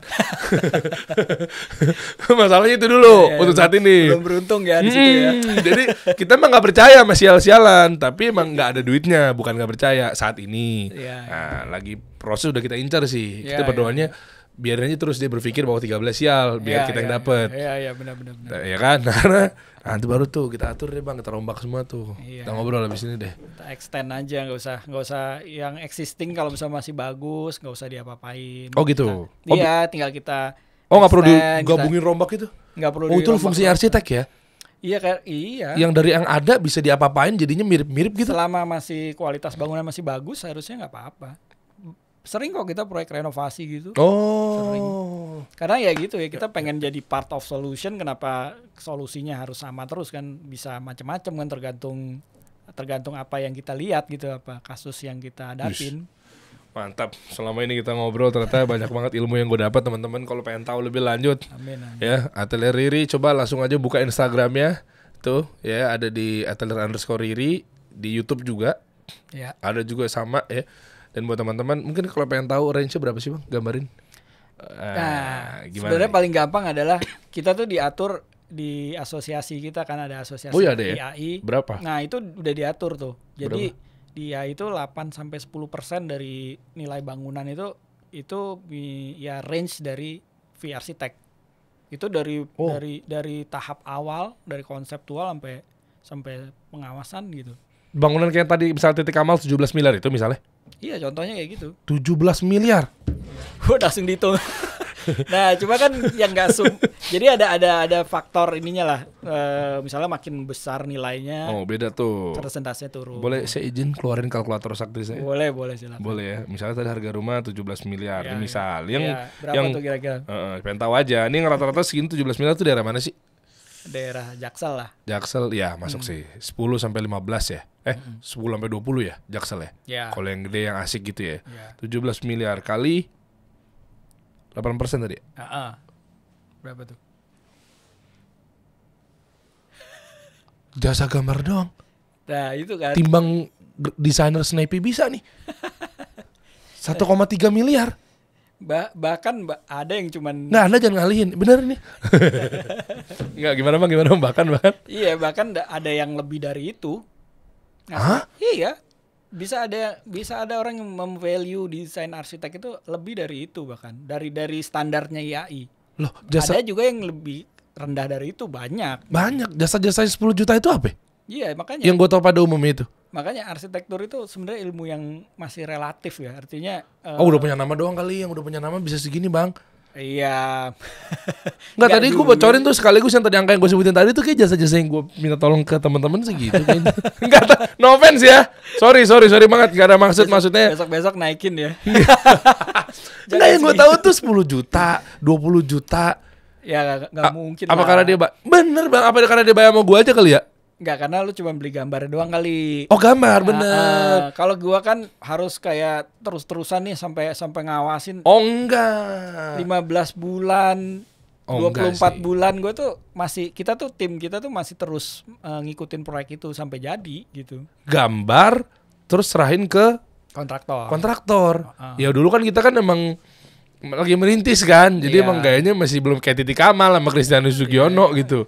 masalahnya itu dulu yeah, yeah, untuk saat ini. Belum beruntung ya hmm, situ ya. Hmm, jadi kita emang nggak percaya sama sial-sialan, tapi emang nggak ada duitnya, bukan nggak percaya saat ini. Yeah, nah, lagi proses udah kita incar sih. Yeah, kita iya, iya, berdoanya yeah biarin aja terus dia berpikir bahwa 13 sial biar ya, kita ya, yang iya, dapat. Iya iya benar benar. Nah, ya kan? Karena nah, nanti baru tuh kita atur deh Bang, kita rombak semua tuh. Ya. Kita ngobrol habis ini deh. Kita extend aja nggak usah nggak usah yang existing kalau misalnya masih bagus nggak usah diapa-apain. Oh gitu. Oh, iya, oh, tinggal kita Oh nggak perlu digabungin rombak itu? Nggak perlu. Oh itu fungsi arsitek ya? Iya kayak iya. Yang dari yang ada bisa diapa-apain jadinya mirip-mirip gitu. Selama masih kualitas bangunan masih bagus harusnya nggak apa-apa sering kok kita proyek renovasi gitu. Oh. Sering. Karena ya gitu ya kita pengen jadi part of solution. Kenapa solusinya harus sama terus kan? Bisa macam-macam kan tergantung tergantung apa yang kita lihat gitu apa kasus yang kita hadapin. Mantap. Selama ini kita ngobrol ternyata banyak banget ilmu yang gue dapat teman-teman. Kalau pengen tahu lebih lanjut, amin, amin. ya Atelier Riri coba langsung aja buka Instagramnya tuh ya ada di Atelier underscore Riri di YouTube juga. Ya. Ada juga sama ya dan buat teman-teman, mungkin kalau pengen tahu range berapa sih bang? Gambarin. Nah, eh, sebenarnya paling gampang adalah kita tuh diatur di asosiasi kita kan ada asosiasi oh, iya ada ya? IAI. Berapa? Nah, itu udah diatur tuh. Jadi berapa? dia itu 8 sampai sepuluh persen dari nilai bangunan itu itu ya range dari VRC Tech. Itu dari oh. dari dari tahap awal dari konseptual sampai sampai pengawasan gitu. Bangunan kayak tadi misalnya titik amal 17 miliar itu misalnya? Iya, contohnya kayak gitu. 17 miliar. Gue langsung dihitung. nah, cuma kan yang nggak sum. Jadi ada ada ada faktor ininya lah. E, misalnya makin besar nilainya. Oh, beda tuh. Persentasenya turun. Boleh saya izin keluarin kalkulator sakti saya? Boleh, boleh silahkan Boleh ya. Misalnya tadi harga rumah 17 miliar. Ya, Misal ya. yang ya, berapa yang tuh kira-kira? Uh, pengen tahu aja. Ini rata-rata segini 17 miliar tuh daerah mana sih? Daerah Jaksel lah. Jaksel ya, masuk hmm. sih. 10 sampai 15 ya eh mm -hmm. 10 sampai 20 ya Jaksel ya. Yeah. Kalau yang gede yang asik gitu ya. Yeah. 17 miliar kali 8% tadi. Uh -uh. Berapa tuh? Jasa gambar doang. Nah, itu kan. Timbang desainer Snappy bisa nih. 1,3 miliar. Ba bahkan ba ada yang cuman Nah, Anda jangan ngalihin. Bener nih. Enggak gimana Bang, gimana Bang? Bahkan bahkan. Iya, bahkan ada yang lebih dari itu. Hah? Iya. Bisa ada bisa ada orang yang memvalue desain arsitek itu lebih dari itu bahkan dari dari standarnya IAI. Loh, jasa... ada juga yang lebih rendah dari itu banyak. Banyak. Jasa-jasa 10 juta itu apa? Iya, makanya. Yang gue tau pada umumnya itu. Makanya arsitektur itu sebenarnya ilmu yang masih relatif ya. Artinya Oh, uh, udah eh, punya nama doang kali. Yang udah punya nama bisa segini, Bang. Iya. Enggak tadi gue bocorin tuh sekaligus yang tadi angka yang gue sebutin tadi tuh kayak jasa-jasa yang gue minta tolong ke teman-teman segitu. Enggak, no offense ya. Sorry, sorry, sorry banget. Gak ada maksud besok, maksudnya. Besok-besok naikin ya. Enggak yang gue tahu tuh 10 juta, 20 juta. Ya gak, gak mungkin. Apa lah. karena dia bener bang? Apa karena dia bayar sama gue aja kali ya? Enggak karena lu cuma beli gambar doang kali. Oh, gambar ah, bener. Uh, kalau gua kan harus kayak terus-terusan nih sampai sampai ngawasin. Oh, enggak. 15 bulan Oh, 24 bulan gue tuh masih kita tuh tim kita tuh masih terus uh, ngikutin proyek itu sampai jadi gitu. Gambar terus serahin ke kontraktor. Kontraktor. Uh. Ya dulu kan kita kan emang lagi merintis kan jadi yeah. emang gayanya masih belum kayak titik Kamal sama Kristiano iya. Sugiono yeah. gitu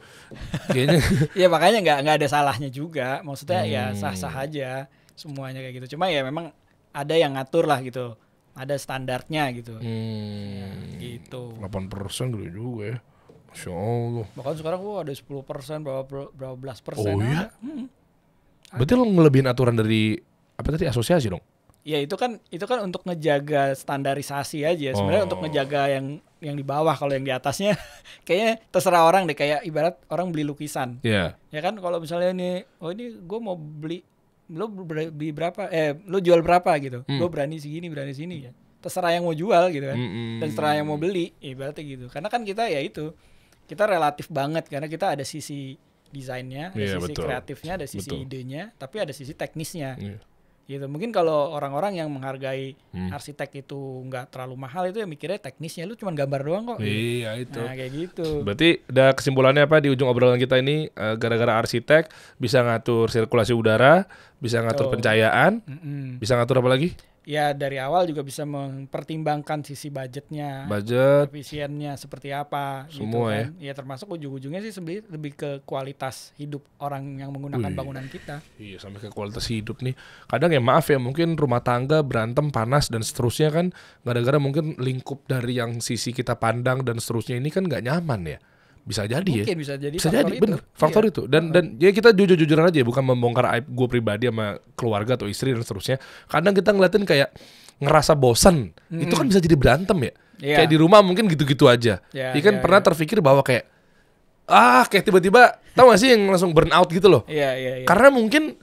kayaknya ya makanya nggak nggak ada salahnya juga maksudnya ya hmm. ya sah sah aja semuanya kayak gitu cuma ya memang ada yang ngatur lah gitu ada standarnya gitu hmm. ya, gitu delapan persen gitu juga ya Masya Allah bahkan sekarang gua ada 10 persen berapa berapa belas persen oh ya hmm. berarti lo ngelebihin aturan dari apa tadi asosiasi dong Ya itu kan itu kan untuk ngejaga standarisasi aja sebenarnya untuk oh. ngejaga yang yang di bawah kalau yang di atasnya kayaknya terserah orang deh kayak ibarat orang beli lukisan. Yeah. Ya kan kalau misalnya ini oh ini gue mau beli lo beli berapa eh lo jual berapa gitu. Hmm. Gue berani segini berani sini ya. Terserah yang mau jual gitu kan. hmm, -hmm. Dan terserah yang mau beli ibaratnya gitu. Karena kan kita ya itu kita relatif banget karena kita ada sisi desainnya, ada yeah, sisi betul. kreatifnya, ada sisi betul. idenya, tapi ada sisi teknisnya. Yeah gitu mungkin kalau orang-orang yang menghargai hmm. arsitek itu nggak terlalu mahal itu ya mikirnya teknisnya lu cuma gambar doang kok iya itu nah kayak gitu berarti udah kesimpulannya apa di ujung obrolan kita ini eh, gara-gara arsitek bisa ngatur sirkulasi udara bisa ngatur oh. pencahayaan mm -mm. bisa ngatur apa lagi ya dari awal juga bisa mempertimbangkan sisi budgetnya, budget, efisiennya seperti apa, gitu semua gitu kan. ya. Ya termasuk ujung-ujungnya sih sebenarnya lebih ke kualitas hidup orang yang menggunakan Wih, bangunan kita. Iya sampai ke kualitas hidup nih. Kadang ya maaf ya mungkin rumah tangga berantem panas dan seterusnya kan gara-gara mungkin lingkup dari yang sisi kita pandang dan seterusnya ini kan nggak nyaman ya bisa jadi ya. Mungkin ya bisa jadi bisa faktor jadi itu. bener faktor iya. itu dan dan ya kita jujur jujuran aja ya, bukan membongkar aib gue pribadi sama keluarga atau istri dan seterusnya kadang kita ngeliatin kayak ngerasa bosan hmm. itu kan bisa jadi berantem ya yeah. kayak di rumah mungkin gitu-gitu aja yeah, ya kan yeah, pernah yeah. terpikir bahwa kayak ah kayak tiba-tiba tau gak sih yang langsung burn out gitu loh yeah, yeah, yeah. karena mungkin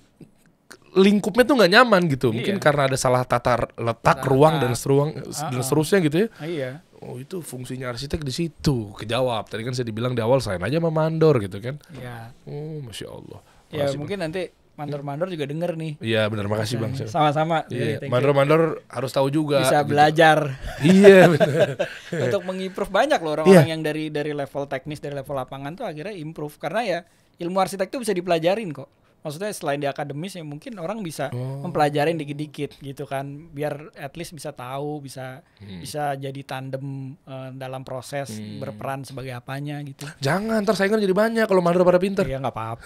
lingkupnya tuh nggak nyaman gitu mungkin yeah. karena ada salah tata letak Tata, ruang dan seruang uh, uh, dan seterusnya gitu ya iya Oh itu fungsinya arsitek di situ kejawab. Tadi kan saya dibilang di awal saya aja mandor gitu kan. Ya. Oh masya Allah. Ya mungkin bang. nanti mandor-mandor juga denger nih. Iya benar makasih bang. Sama-sama. Iya. Mandor-mandor harus tahu juga. Bisa gitu. belajar. iya. Untuk mengimprove banyak loh iya. orang-orang ya. yang dari dari level teknis dari level lapangan tuh akhirnya improve karena ya ilmu arsitek tuh bisa dipelajarin kok maksudnya selain di akademis ya mungkin orang bisa oh. mempelajari dikit-dikit gitu kan biar at least bisa tahu bisa hmm. bisa jadi tandem uh, dalam proses hmm. berperan sebagai apanya gitu jangan terus jadi banyak kalau mandor pada pinter ya nggak apa-apa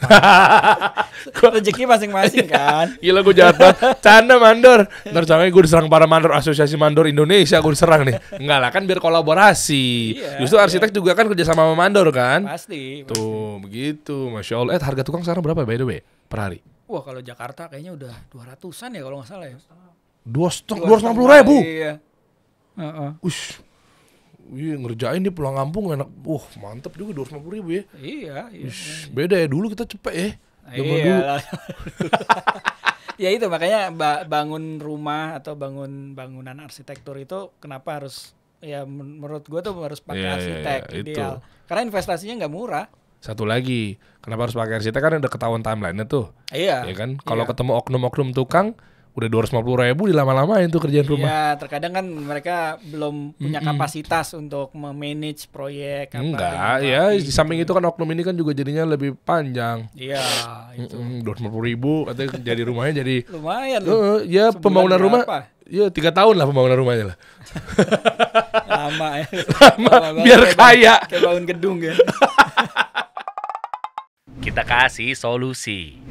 rezeki masing-masing iya. kan gila gue jahat banget canda mandor terus jangan gue diserang para mandor asosiasi mandor Indonesia gue diserang nih enggak lah kan biar kolaborasi iya, justru arsitek juga kan kerja sama mandor kan pasti tuh pasti. begitu masya allah eh harga tukang sekarang berapa by the way per hari? Wah kalau Jakarta kayaknya udah 200-an ya kalau nggak salah ya. Dua ratus dua setengah, puluh ribu? Iya. Uh -uh. Ush, Iya ngerjain dia pulang kampung enak. Uh mantep juga dua ratus puluh ribu ya. Iya. iya. Ush, beda ya dulu kita cepet ya. Ah, Zaman iya. dulu. ya itu makanya bangun rumah atau bangun bangunan arsitektur itu kenapa harus ya menurut gue tuh harus pakai yeah, iya, arsitek yeah, yeah, ideal. Itu. Karena investasinya nggak murah. Satu lagi, kenapa harus pakai RCT kan udah ketahuan timelinenya tuh. Iya. Ya kan? Iya. Kalau iya. ketemu oknum-oknum tukang udah dua ratus lima puluh ribu lama lamain tuh kerjaan rumah. Ya terkadang kan mereka belum punya mm -mm. kapasitas untuk memanage proyek. Apa, Enggak, ya di gitu. samping itu kan oknum ini kan juga jadinya lebih panjang. Iya. Dua ratus lima puluh ribu, atau jadi rumahnya jadi. Lumayan. Uh, ya pembangunan berapa? rumah. Ya tiga tahun lah pembangunan rumahnya lah. Lama ya. Lama. Lama biar kaya. Kayak bangun gedung ya. Kita kasih solusi.